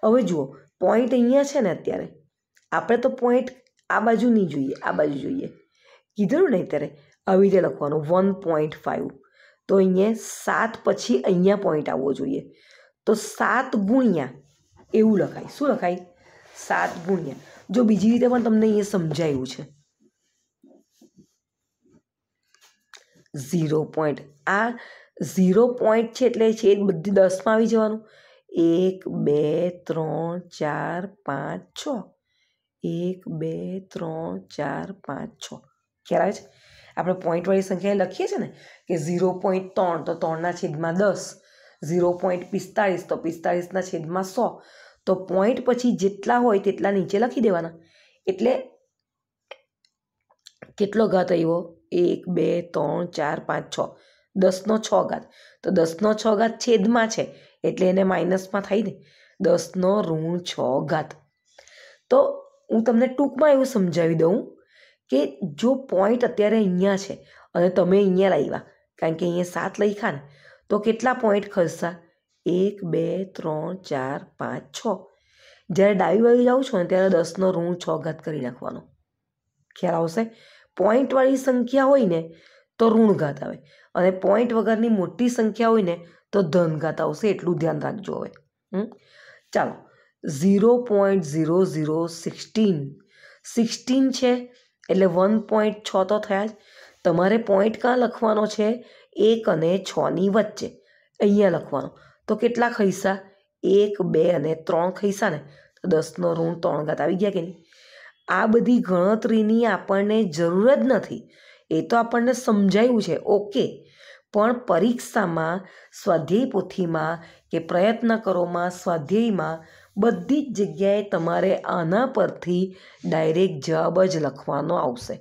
હવે જુઓ પોઈન્ટ અહીંયા છે ને અત્યારે આપણે તો પોઈન્ટ આ બાજુ નહીં જોઈએ આ બાજુ જોઈએ કીધું ને અત્યારે આવી રીતે લખવાનું વન પોઈન્ટ ફાઇવ તો અહીંયા સાત પછી અહીંયા પોઈન્ટ આવવો જોઈએ તો સાત ગુણ્યા એવું લખાય શું લખાય સાત ગુણ્યા જો બીજી રીતે પણ તમને એ સમજાયું છે ઝીરો પોઈન્ટ આ ઝીરો પોઈન્ટ છે એટલે છે બધી દસમાં આવી જવાનું એક બે ત્રણ ચાર પાંચ છ એક બે ત્રણ ચાર પાંચ છ ખ્યાલ આવે છે આપણે પોઈન્ટવાળી સંખ્યા લખીએ છીએ ને કે ઝીરો પોઈન્ટ ત્રણ તો ત્રણના છેદમાં દસ ઝીરો પોઈન્ટ પિસ્તાળીસ તો પિસ્તાળીસના છેદમાં સો તો પોઈન્ટ પછી જેટલા હોય તેટલા નીચે લખી દેવાના એટલે કેટલો ઘાત આવ્યો એક બે ત્રણ ચાર પાંચ છ દસનો છ ઘાત તો દસનો છ ઘાત છેદમાં છે એટલે એને માઇનસમાં થાય ને દસનો ઋણ છ ઘાત તો હું તમને ટૂંકમાં એવું સમજાવી દઉં કે જો પોઈન્ટ અત્યારે અહીંયા છે અને તમે અહીંયા લાવ્યા કારણ કે અહીંયા સાત લખ્યા ને તો કેટલા પોઈન્ટ ખસતા એક બે ત્રણ ચાર પાંચ છ જ્યારે ડાબી બાજુ જાઉં છો ને ત્યારે દસનો ઋણ છ ઘાત કરી નાખવાનો ખ્યાલ આવશે પોઈન્ટવાળી સંખ્યા હોય ને તો ઋણઘાત આવે અને પોઈન્ટ વગરની મોટી સંખ્યા હોય ને તો ધનઘાત આવશે એટલું ધ્યાન રાખજો હવે ચાલો zero point zero zero sixteen sixteen છે એટલે વન પોઈન્ટ છ તો થયા જ તમારે પોઈન્ટ કાં લખવાનો છે એક અને છની વચ્ચે અહીંયા લખવાનું તો કેટલા ખૈસા એક બે અને ત્રણ ખૈસા ને તો દસનો ઋણ ત્રણ ઘાત આવી ગયા કે નહીં આ બધી ગણતરીની આપણને જરૂર જ નથી એ તો આપણને સમજાયું છે ઓકે પણ પરીક્ષામાં સ્વાધ્યાય પોથીમાં કે પ્રયત્ન કરોમાં સ્વાધ્યાયમાં બધી જ જગ્યાએ તમારે આના પરથી ડાયરેક્ટ જવાબ જ લખવાનો આવશે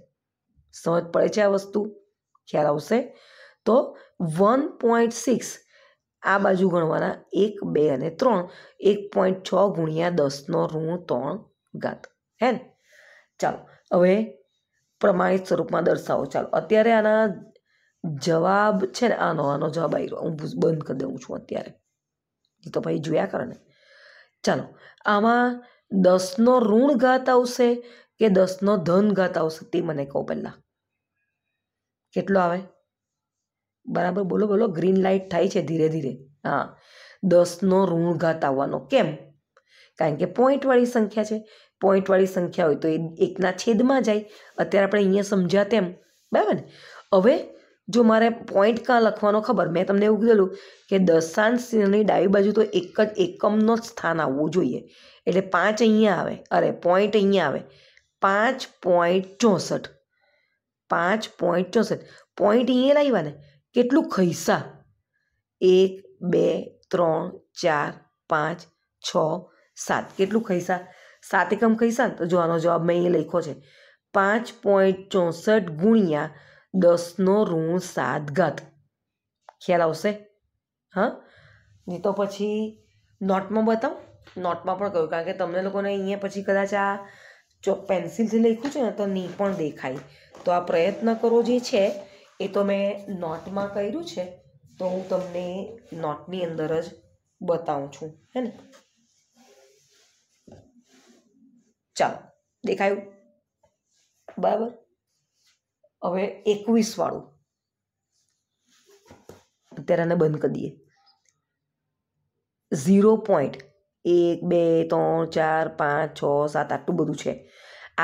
સમજ પડે છે આ વસ્તુ ખ્યાલ આવશે તો વન પોઈન્ટ સિક્સ આ બાજુ ગણવાના એક બે અને ત્રણ એક પોઈન્ટ છ ગુણ્યા દસનો ઋણ ત્રણ ઘાત હે ને ચાલો હવે પ્રમાણિત સ્વરૂપમાં દર્શાવો ચાલો અત્યારે આના જવાબ છે ને આનો આનો જવાબ આવી રહ્યો હું બંધ કરી દઉં છું અત્યારે એ તો ભાઈ જોયા કરે ને ચાલો આમાં દસનો ઋણ ઘાત આવશે કે દસનો ધન ઘાત આવશે તે મને કહો પહેલાં કેટલો આવે બરાબર બોલો બોલો ગ્રીન લાઇટ થાય છે ધીરે ધીરે હા દસનો ઋણઘાત આવવાનો કેમ કારણ કે પોઈન્ટવાળી સંખ્યા છે પોઈન્ટવાળી સંખ્યા હોય તો એ એકના છેદમાં જાય અત્યારે આપણે અહીંયા સમજ્યા તેમ બરાબર ને હવે જો મારે પોઈન્ટ કાં લખવાનો ખબર મેં તમને એવું કીધેલું કે દશાંશની ડાબી બાજુ તો એક જ એકમનો જ સ્થાન આવવું જોઈએ એટલે પાંચ અહીંયા આવે અરે પોઈન્ટ અહીંયા આવે પાંચ પોઈન્ટ ચોસઠ પાંચ પોઈન્ટ ચોસઠ પોઈન્ટ અહીંયા લાવ્યા ને કેટલું ખૈસા એક બે ત્રણ ચાર પાંચ છ સાત કેટલું ખૈસા સાત એકમ ખઈશા તો જો આનો જવાબ મેં અહીં લખ્યો છે પાંચ પોઈન્ટ ચોસઠ ગુણ્યા દસનો ઋણ સાત ઘાત ખ્યાલ આવશે હા નહીં તો પછી નોટમાં બતાવો નોટમાં પણ કહ્યું કારણ કે તમને લોકોને અહીંયા પછી કદાચ આ જો પેન્સિલથી લખ્યું છે ને તો નહીં પણ દેખાય તો આ પ્રયત્ન કરો જે છે એ તો મેં નોટમાં કર્યું છે તો હું તમને નોટની અંદર જ બતાવું છું હે ને ચાલો દેખાયું બરાબર હવે એકવીસવાળું અત્યારે આને બંધ કરી દઈએ ઝીરો પોઈન્ટ એક બે ત્રણ ચાર પાંચ છ સાત આટલું બધું છે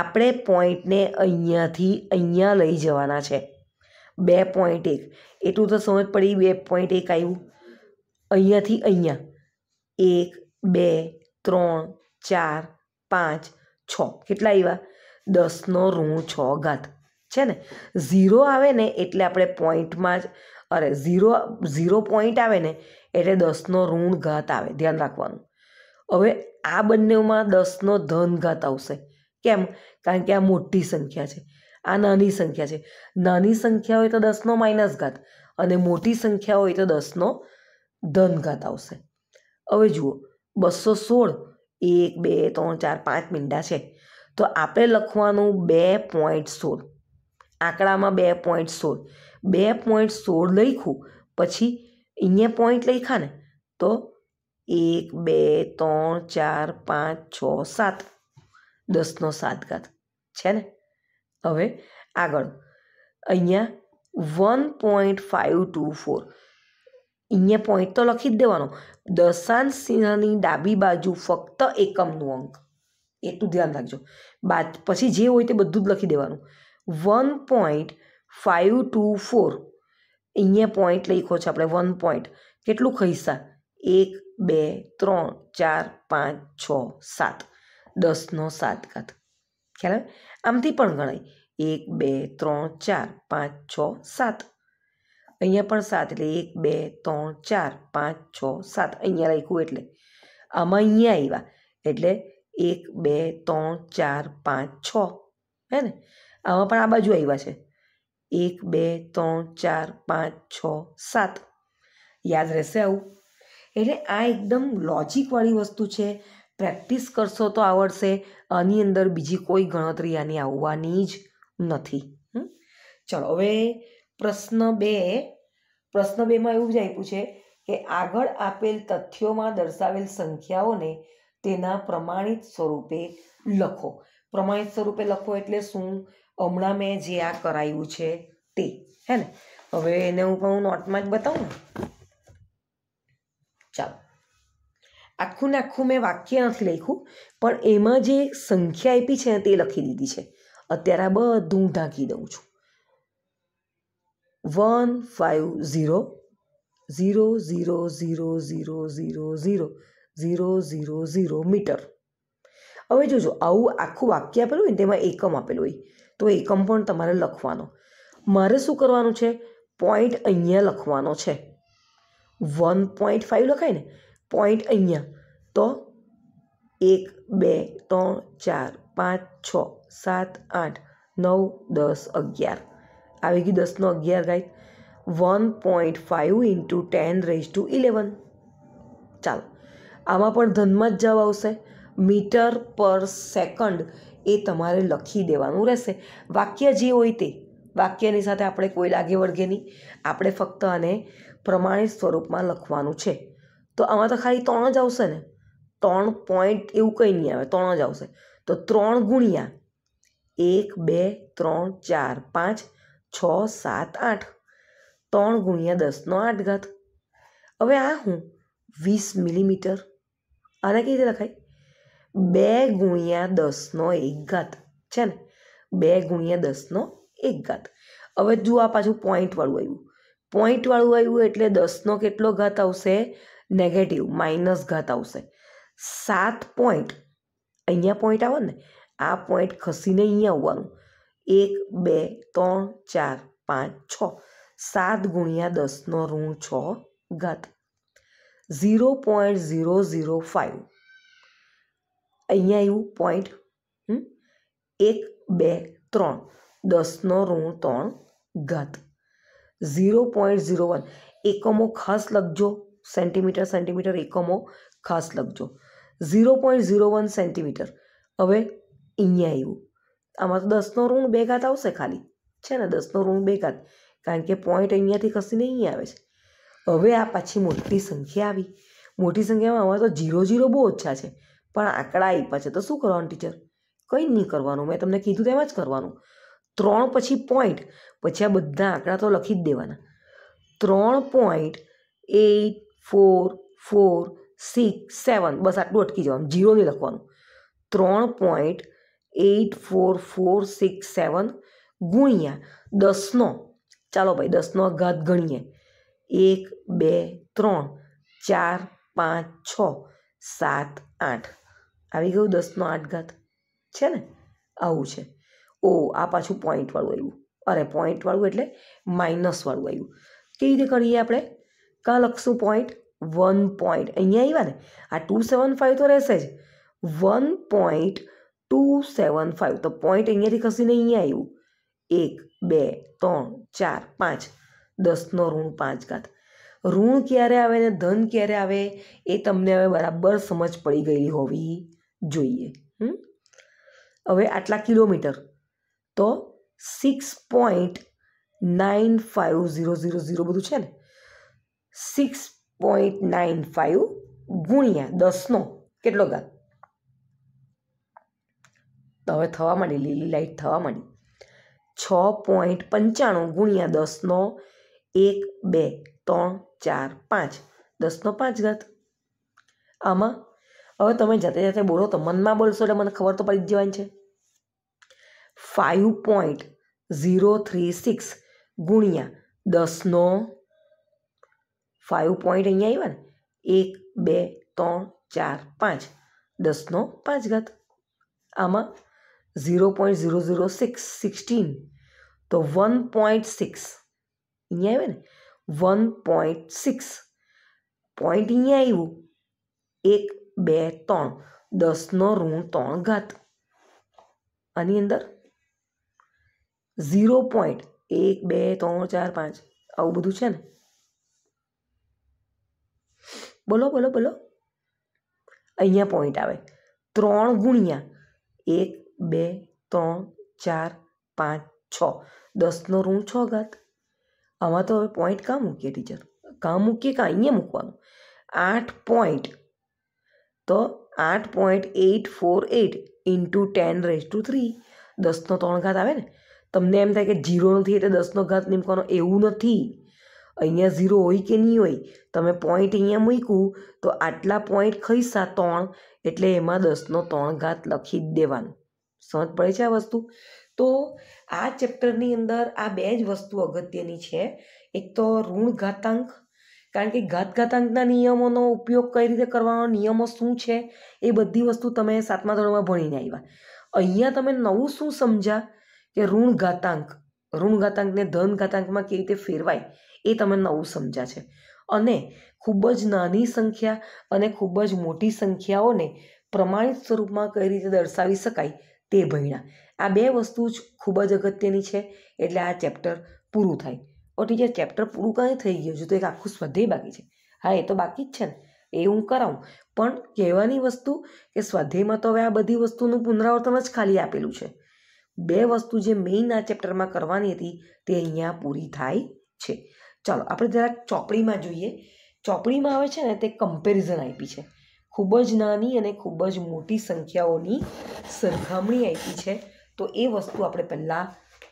આપણે પોઈન્ટને અહીંયાથી અહીંયા લઈ જવાના છે બે પોઈન્ટ એક એટલું તો સમજ પડી બે પોઈન્ટ એક આવ્યું અહીંયાથી અહીંયા એક બે ત્રણ ચાર પાંચ છ કેટલા આવ્યા દસનો ઋણ છ ઘાત છે ને ઝીરો આવે ને એટલે આપણે પોઈન્ટમાં જ અરે ઝીરો ઝીરો પોઈન્ટ આવે ને એટલે દસનો ઋણ ઘાત આવે ધ્યાન રાખવાનું હવે આ બંનેમાં દસનો ધન ઘાત આવશે કેમ કારણ કે આ મોટી સંખ્યા છે આ નાની સંખ્યા છે નાની સંખ્યા હોય તો દસનો માઇનસ ઘાત અને મોટી સંખ્યા હોય તો દસનો ધનઘાત આવશે હવે જુઓ બસો સોળ એક બે ત્રણ ચાર પાંચ મીંડા છે તો આપણે લખવાનું બે પોઈન્ટ સોળ આંકડામાં બે પોઈન્ટ સોળ બે પોઈન્ટ સોળ લખ્યું પછી અહીંયા પોઈન્ટ લખ્યા ને તો એક બે ત્રણ ચાર પાંચ છ સાત દસનો સાત ઘાત છે ને હવે આગળ અહીંયા one point five two four અહીંયા પોઈન્ટ તો લખી જ દેવાનો દશાંશ સિંહની ડાબી બાજુ ફક્ત એકમનું અંક એટલું ધ્યાન રાખજો બાદ પછી જે હોય તે બધું જ લખી દેવાનું one point five two four અહીંયા પોઈન્ટ લખ્યો છે આપણે વન પોઈન્ટ કેટલું ખૈસા એક બે ત્રણ ચાર પાંચ છ સાત દસનો સાત ઘાત ખ્યાલ આવે આમથી પણ ગણાય એક બે ત્રણ ચાર પાંચ છ સાત અહીંયા પણ સાત એટલે એક બે ત્રણ ચાર પાંચ છ સાત અહીંયા લખ્યું એટલે આમાં અહીંયા આવ્યા એટલે એક બે ત્રણ ચાર પાંચ છ હે ને આમાં પણ આ બાજુ આવ્યા છે એક બે ત્રણ ચાર પાંચ છ સાત યાદ રહેશે આવું એટલે આ એકદમ લોજિકવાળી વસ્તુ છે પ્રેક્ટિસ કરશો તો આવડશે આની અંદર બીજી કોઈ ગણતરી આની આવવાની જ નથી ચલો હવે પ્રશ્ન બે પ્રશ્ન બેમાં એવું જ આપ્યું છે કે આગળ આપેલ તથ્યોમાં દર્શાવેલ સંખ્યાઓને તેના પ્રમાણિત સ્વરૂપે લખો પ્રમાણિત સ્વરૂપે લખો એટલે શું હમણાં મેં જે આ કરાયું છે તે હે ને હવે એને હું પણ હું નોટમાં જ બતાવું ને ચાલો આખું ને આખું મેં વાક્ય નથી લખ્યું પણ એમાં જે સંખ્યા આપી છે તે લખી દીધી છે અત્યારે આ બધું ઢાંકી દઉં છું one five zero zero zero zero zero zero zero zero zero zero metre હવે જોજો આવું આખું વાક્ય આપેલું હોય ને તેમાં એકમ આપેલું હોય તો એકમ પણ તમારે લખવાનો મારે શું કરવાનું છે પોઈન્ટ અહીંયા લખવાનો છે વન પોઈન્ટ ફાઇવ લખાય ને પોઈન્ટ અહીંયા તો એક બે ત્રણ ચાર પાંચ છ સાત આઠ નવ દસ અગિયાર આવી ગયું દસનો અગિયાર ગાઈડ one point five into ten raise to eleven ચાલો આમાં પણ ધનમાં જ જવાબ આવશે મીટર પર સેકન્ડ એ તમારે લખી દેવાનું રહેશે વાક્ય જે હોય તે વાક્યની સાથે આપણે કોઈ લાગે વળગે નહીં આપણે ફક્ત આને પ્રમાણિત સ્વરૂપમાં લખવાનું છે તો આમાં તો ખાલી ત્રણ જ આવશે ને ત્રણ પોઈન્ટ એવું કંઈ નહીં આવે ત્રણ જ આવશે તો ત્રણ ગુણ્યા એક બે ત્રણ ચાર પાંચ છ સાત આઠ ત્રણ ગુણ્યા દસનો આઠ ઘાત હવે આ હું વીસ મિલીમીટર આને કઈ રીતે લખાય બે ગુણ્યા દસનો એક ઘાત છે ને બે ગુણ્યા દસનો એક ઘાત હવે જુઓ આ પાછું પોઈન્ટવાળું આવ્યું પોઈન્ટવાળું આવ્યું એટલે દસનો કેટલો ઘાત આવશે નેગેટિવ માઇનસ ઘાત આવશે સાત પોઈન્ટ અહીંયા પોઈન્ટ આવે ને આ પોઈન્ટ ખસીને અહીંયા આવવાનું એક બે ત્રણ ચાર પાંચ છ સાત ગુણ્યા દસનો ઋણ છ ઘાત zero point zero zero five અહીંયા આવ્યું પોઈન્ટ એક બે ત્રણ દસનો ઋણ ત્રણ ઘાત ઝીરો પોઈન્ટ ઝીરો વન એકમો ખાસ લખજો સેન્ટીમીટર સેન્ટીમીટર એકમો ખાસ લખજો zero point zero one centimetre હવે અહીંયા આવ્યું આમાં તો દસનો ઋણ બે ઘાત આવશે ખાલી છે ને દસનો ઋણ બે ઘાત કારણ કે પોઈન્ટ અહીંયાથી ખસીને અહીંયા આવે છે હવે આ પાછી મોટી સંખ્યા આવી મોટી સંખ્યામાં આમાં તો ઝીરો ઝીરો બહુ ઓછા છે પણ આંકડા આપ્યા છે તો શું કરવાનું ટીચર કંઈ નહીં કરવાનું મેં તમને કીધું તેમ જ કરવાનું ત્રણ પછી પોઈન્ટ પછી આ બધા આંકડા તો લખી જ દેવાના ત્રણ point eight four four six seven બસ આટલું અટકી જવાનું જીરો નહીં લખવાનું ત્રણ point eight four four six seven ગુણ્યા દસનો ચાલો ભાઈ દસનો ઘાત ગણીએ એક બે ત્રણ ચાર પાંચ છ સાત આઠ આવી ગયું દસનો આઠ ઘાત છે ને આવું છે ઓ આ પાછું પોઈન્ટવાળું આવ્યું અરે પોઈન્ટવાળું એટલે માઇનસવાળું આવ્યું કેવી રીતે કરીએ આપણે કાં લખશું પોઈન્ટ વન પોઈન્ટ અહીંયા આવ્યા ને આ ટુ સેવન ફાઇવ તો રહેશે જ one point two seven five તો પોઈન્ટ અહીંયાથી ખસીને અહીંયા આવ્યું એક બે ત્રણ ચાર પાંચ દસનો ઋણ પાંચ ઘાત ઋણ ક્યારે આવે ને ધન ક્યારે આવે એ તમને હવે બરાબર સમજ પડી ગયેલી હોવી જોઈએ હવે આટલા કિલોમીટર તો six point nine five zero zero zero બધું છે ને સિક્સ પોઈન્ટ નાઇન ફાઇવ ગુણ્યા દસનો કેટલો ઘાત તો હવે થવા માંડી લીલી લાઇટ થવા માંડી છ પોઈન્ટ પંચાણું ગુણ્યા દસનો એક બે ત્રણ ચાર પાંચ દસનો પાંચ ઘાત આમાં હવે તમે જાતે જાતે બોલો તો મનમાં બોલશો એટલે મને ખબર તો પડી જ જવાની છે five point zero three six ગુણ્યા દસનો ફાઇવ પોઈન્ટ અહીંયા આવ્યા ને એક બે ત્રણ ચાર પાંચ દસનો પાંચ ઘાત આમાં zero point zero zero six sixteen તો વન પોઈન્ટ સિક્સ અહીંયા આવ્યા ને વન પોઈન્ટ સિક્સ પોઈન્ટ અહીંયા આવ્યું એક બે ત્રણ દસનો ઋણ ત્રણ ઘાત આની અંદર ઝીરો પોઈન્ટ એક બે ત્રણ ચાર પાંચ આવું બધું છે ને બોલો બોલો બોલો અહીંયા પોઈન્ટ આવે ત્રણ ગુણ્યા એક બે ત્રણ ચાર પાંચ છ દસનો ઋણ છ ઘાત આમાં તો હવે પોઈન્ટ કાં મૂકીએ ટીચર કાં મૂકીએ કાં અહીંયા મૂકવાનું આઠ પોઈન્ટ તો આઠ point eight four eight into ten raise to three દસનો ત્રણ ઘાત આવે ને તમને એમ થાય કે જીરો નથી એટલે દસનો ઘાત નીમકવાનો એવું નથી અહીંયા ઝીરો હોય કે નહીં હોય તમે પોઈન્ટ અહીંયા મૂક્યું તો આટલા પોઈન્ટ ખસ્યા ત્રણ એટલે એમાં દસનો ત્રણ ઘાત લખી જ દેવાનું સમજ પડે છે આ વસ્તુ તો આ ચેપ્ટરની અંદર આ બે જ વસ્તુ અગત્યની છે એક તો ઋણ ઘાતાંક કારણ કે ઘાતઘાતાંકના નિયમોનો ઉપયોગ કઈ રીતે કરવાનો નિયમો શું છે એ બધી વસ્તુ તમે સાતમા ધોરણમાં ભણીને આવ્યા અહીંયા તમે નવું શું સમજા કે ઋણ ઘાતાંક ઋણ ઘાતાંકને ધન ઘાતાંકમાં કેવી રીતે ફેરવાય એ તમે નવું સમજ્યા છે અને ખૂબ જ નાની સંખ્યા અને ખૂબ જ મોટી સંખ્યાઓને પ્રમાણિત સ્વરૂપમાં કઈ રીતે દર્શાવી શકાય તે ભણ્યા આ બે વસ્તુ જ ખૂબ જ અગત્યની છે એટલે આ ચેપ્ટર પૂરું થાય ઓ ટીચર ચેપ્ટર પૂરું કાંઈ થઈ ગયું છે તો એક આખું સ્વાધ્યાય બાકી છે હા એ તો બાકી જ છે ને એ હું કરાવું પણ કહેવાની વસ્તુ કે સ્વાધ્યાયમાં તો હવે આ બધી વસ્તુનું પુનરાવર્તન જ ખાલી આપેલું છે બે વસ્તુ જે મેઇન આ ચેપ્ટરમાં કરવાની હતી તે અહીંયા પૂરી થાય છે ચાલો આપણે જરાક ચોપડીમાં જોઈએ ચોપડીમાં આવે છે ને તે કમ્પેરિઝન આપી છે ખૂબ જ નાની અને ખૂબ જ મોટી સંખ્યાઓની સરખામણી આપી છે તો એ વસ્તુ આપણે પહેલાં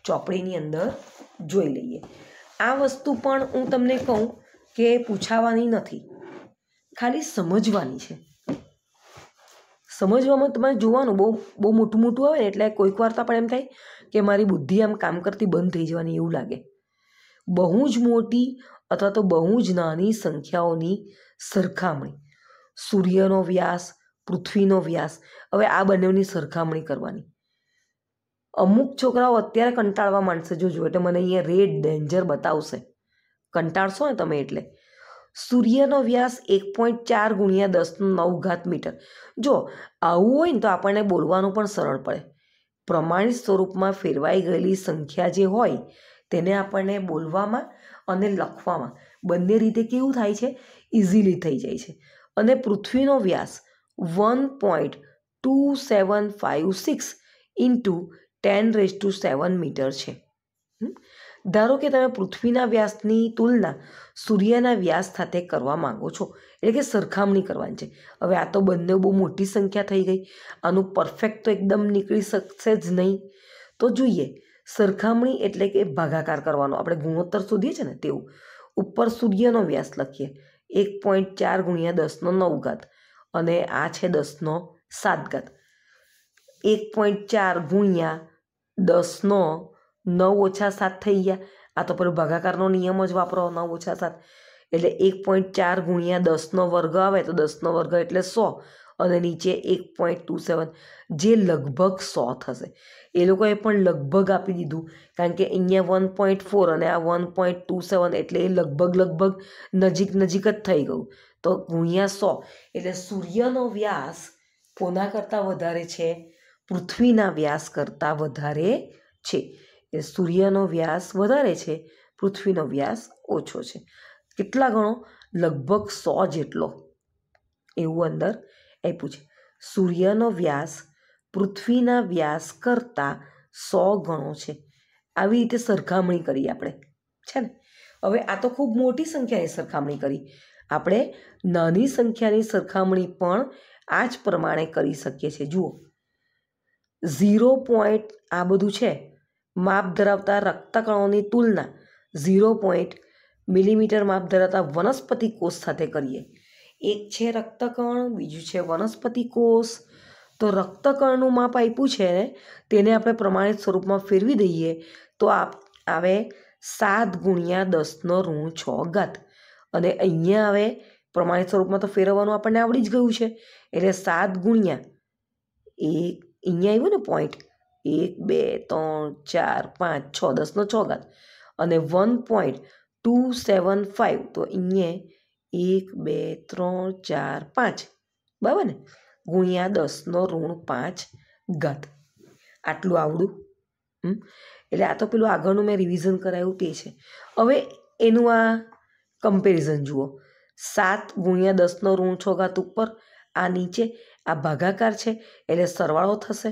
ચોપડીની અંદર જોઈ લઈએ આ વસ્તુ પણ હું તમને કહું કે પૂછાવાની નથી ખાલી સમજવાની છે સમજવામાં તમારે જોવાનું બહુ બહુ મોટું મોટું આવે એટલે કોઈક વાર તો આપણે એમ થાય કે મારી બુદ્ધિ આમ કામ કરતી બંધ થઈ જવાની એવું લાગે બહુ જ મોટી અથવા તો બહુ જ નાની સંખ્યાઓની સરખામણી સૂર્યનો વ્યાસ પૃથ્વીનો વ્યાસ હવે આ બંનેની સરખામણી કરવાની અમુક છોકરાઓ અત્યારે કંટાળવા માંડશે જોજો એટલે મને અહીંયા રેડ ડેન્જર બતાવશે કંટાળશો ને તમે એટલે સૂર્યનો વ્યાસ એક પોઈન્ટ ચાર ગુણ્યા દસનો નવ ઘાત મીટર જો આવું હોય ને તો આપણને બોલવાનું પણ સરળ પડે પ્રમાણિત સ્વરૂપમાં ફેરવાઈ ગયેલી સંખ્યા જે હોય તેને આપણને બોલવામાં અને લખવામાં બંને રીતે કેવું થાય છે ઇઝીલી થઈ જાય છે અને પૃથ્વીનો વ્યાસ one point two seven five six into ten raise to seven metre છે ધારો કે તમે પૃથ્વીના વ્યાસની તુલના સૂર્યના વ્યાસ સાથે કરવા માંગો છો એટલે કે સરખામણી કરવાની છે હવે આ તો બંને બહુ મોટી સંખ્યા થઈ ગઈ આનું પરફેક્ટ તો એકદમ નીકળી શકશે જ નહીં તો જોઈએ સરખામણી એટલે કે ભાગાકાર કરવાનો આપણે ગુણોત્તર શોધીએ છે ને તેવું ઉપર સૂર્યનો વ્યાસ લખીએ એક પોઈન્ટ ચાર ગુણ્યા દસનો નવ ઘાત અને આ છે દસનો સાત ઘાત એક પોઈન્ટ ચાર ગુણ્યા દસનો નવ ઓછા સાત થઈ ગયા આ તો પેલો ભાગાકારનો નિયમ જ વાપરો નવ ઓછા સાત એટલે એક પોઈન્ટ ચાર ગુણ્યા દસનો વર્ગ આવે તો દસનો વર્ગ એટલે સો અને નીચે એક પોઈન્ટ ટુ સેવન જે લગભગ સો થશે એ લોકોએ પણ લગભગ આપી દીધું કારણ કે અહીંયા વન પોઈન્ટ ફોર અને આ વન પોઈન્ટ ટુ સેવન એટલે એ લગભગ લગભગ નજીક નજીક જ થઈ ગયું તો ગુણ્યા સો એટલે સૂર્યનો વ્યાસ કોના કરતાં વધારે છે પૃથ્વીના વ્યાસ કરતાં વધારે છે એ સૂર્યનો વ્યાસ વધારે છે પૃથ્વીનો વ્યાસ ઓછો છે કેટલા ગણો લગભગ સો જેટલો એવું અંદર આપ્યું છે સૂર્યનો વ્યાસ પૃથ્વીના વ્યાસ કરતાં સો ગણો છે આવી રીતે સરખામણી કરી આપણે છે ને હવે આ તો ખૂબ મોટી સંખ્યાએ સરખામણી કરી આપણે નાની સંખ્યાની સરખામણી પણ આ જ પ્રમાણે કરી શકીએ છીએ જુઓ ઝીરો પોઈન્ટ આ બધું છે માપ ધરાવતા રક્તકણોની તુલના ઝીરો પોઈન્ટ મિલીમીટર માપ ધરાવતા વનસ્પતિ કોષ સાથે કરીએ એક છે રક્તકણ બીજું છે વનસ્પતિ કોષ તો રક્તકણનું માપ આપ્યું છે તેને આપણે પ્રમાણિત સ્વરૂપમાં ફેરવી દઈએ તો આપ આવે સાત ગુણ્યા દસનો ઋણ છ ઘાત અને અહીંયા આવે પ્રમાણિત સ્વરૂપમાં તો ફેરવવાનું આપણને આવડી જ ગયું છે એટલે સાત ગુણ્યા એક અહીંયા આવ્યું ને પોઈન્ટ એક બે ત્રણ ચાર પાંચ છ દસનો છ ઘાત અને one point two seven five તો અહીંયા એક બે ત્રણ ચાર પાંચ બરાબર ને ગુણ્યા દસનો ઋણ પાંચ ઘાત આટલું આવડું હમ એટલે આ તો પેલું આગળનું મેં રિવિઝન કરાયું તે છે હવે એનું આ કમ્પેરિઝન જુઓ સાત ગુણ્યા દસનો ઋણ છ ઘાત ઉપર આ નીચે આ ભાગાકાર છે એટલે સરવાળો થશે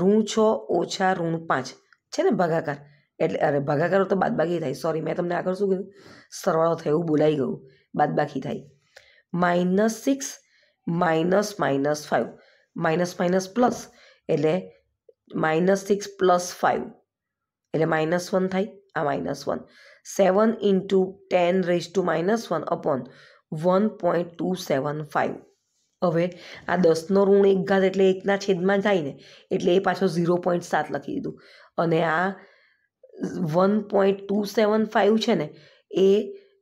ઋણ છ ઓછા ઋણ પાંચ છે ને ભાગાકાર એટલે અરે ભાગાકારો તો બાદબાકી થાય સોરી મેં તમને આગળ શું કીધું સરવાળો થાય બોલાઈ ગયું બાદબાકી થાય minus six minus minus five minus minus plus એટલે માઇનસ સિક્સ પ્લસ ફાઇવ એટલે માઇનસ વન થાય આ minus one seven into ten raise to minus one upon one point two seven five હવે આ દસનો ઋણ એક ઘાત એટલે એકના છેદમાં જાય ને એટલે એ પાછો ઝીરો પોઈન્ટ સાત લખી દીધું અને આ one point two seven five છે ને એ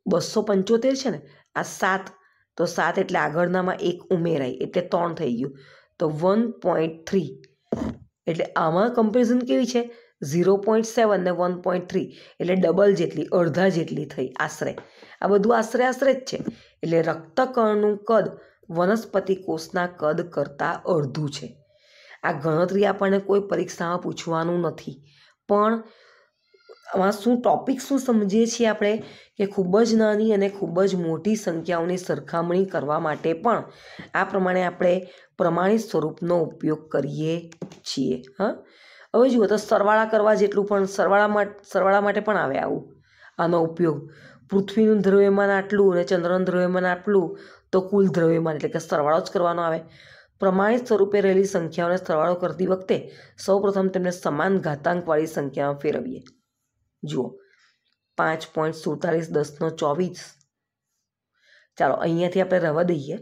બસો પંચોતેર છે ને આ સાત તો સાત એટલે આગળનામાં એક ઉમેરાય એટલે ત્રણ થઈ ગયું તો વન પોઈન્ટ થ્રી એટલે આમાં કમ્પેરિઝન કેવી છે ઝીરો પોઈન્ટ સેવન ને વન પોઈન્ટ થ્રી એટલે ડબલ જેટલી અડધા જેટલી થઈ આશરે આ બધું આશરે આશરે જ છે એટલે રક્તકણનું કદ વનસ્પતિ કોષના કદ કરતાં અડધું છે આ ગણતરી આપણને કોઈ પરીક્ષામાં પૂછવાનું નથી પણ આમાં શું ટોપિક શું સમજીએ છીએ આપણે કે ખૂબ જ નાની અને ખૂબ જ મોટી સંખ્યાઓની સરખામણી કરવા માટે પણ આ પ્રમાણે આપણે પ્રમાણિત સ્વરૂપનો ઉપયોગ કરીએ છીએ હા હવે જુઓ તો સરવાળા કરવા જેટલું પણ સરવાળામાં સરવાળા માટે પણ આવે આવું આનો ઉપયોગ પૃથ્વીનું દ્રવ્યમાન આટલું અને ચંદ્રનું દ્રવ્યમાન આટલું તો કુલ દ્રવ્યમાન એટલે કે સરવાળો જ કરવાનો આવે પ્રમાણિત સ્વરૂપે રહેલી સંખ્યાઓને સરવાળો કરતી વખતે સૌપ્રથમ તેમને સમાન ઘાતાંકવાળી સંખ્યામાં ફેરવીએ જુઓ પાંચ પોઈન્ટ સુડતાલીસ દસનો ચોવીસ ચાલો અહીંયાથી આપણે રવા દઈએ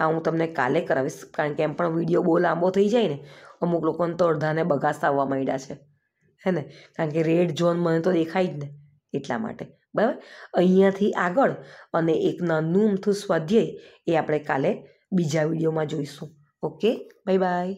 આ હું તમને કાલે કરાવીશ કારણ કે એમ પણ વિડીયો બહુ લાંબો થઈ જાય ને અમુક લોકોને તો અડધાને બગાસ આવવા માંડ્યા છે હે ને કારણ કે રેડ ઝોન મને તો દેખાય જ ને એટલા માટે બરાબર અહીંયાથી આગળ અને એક નાનું અમથું સ્વાધ્યાય એ આપણે કાલે બીજા વિડીયોમાં જોઈશું ઓકે બાય બાય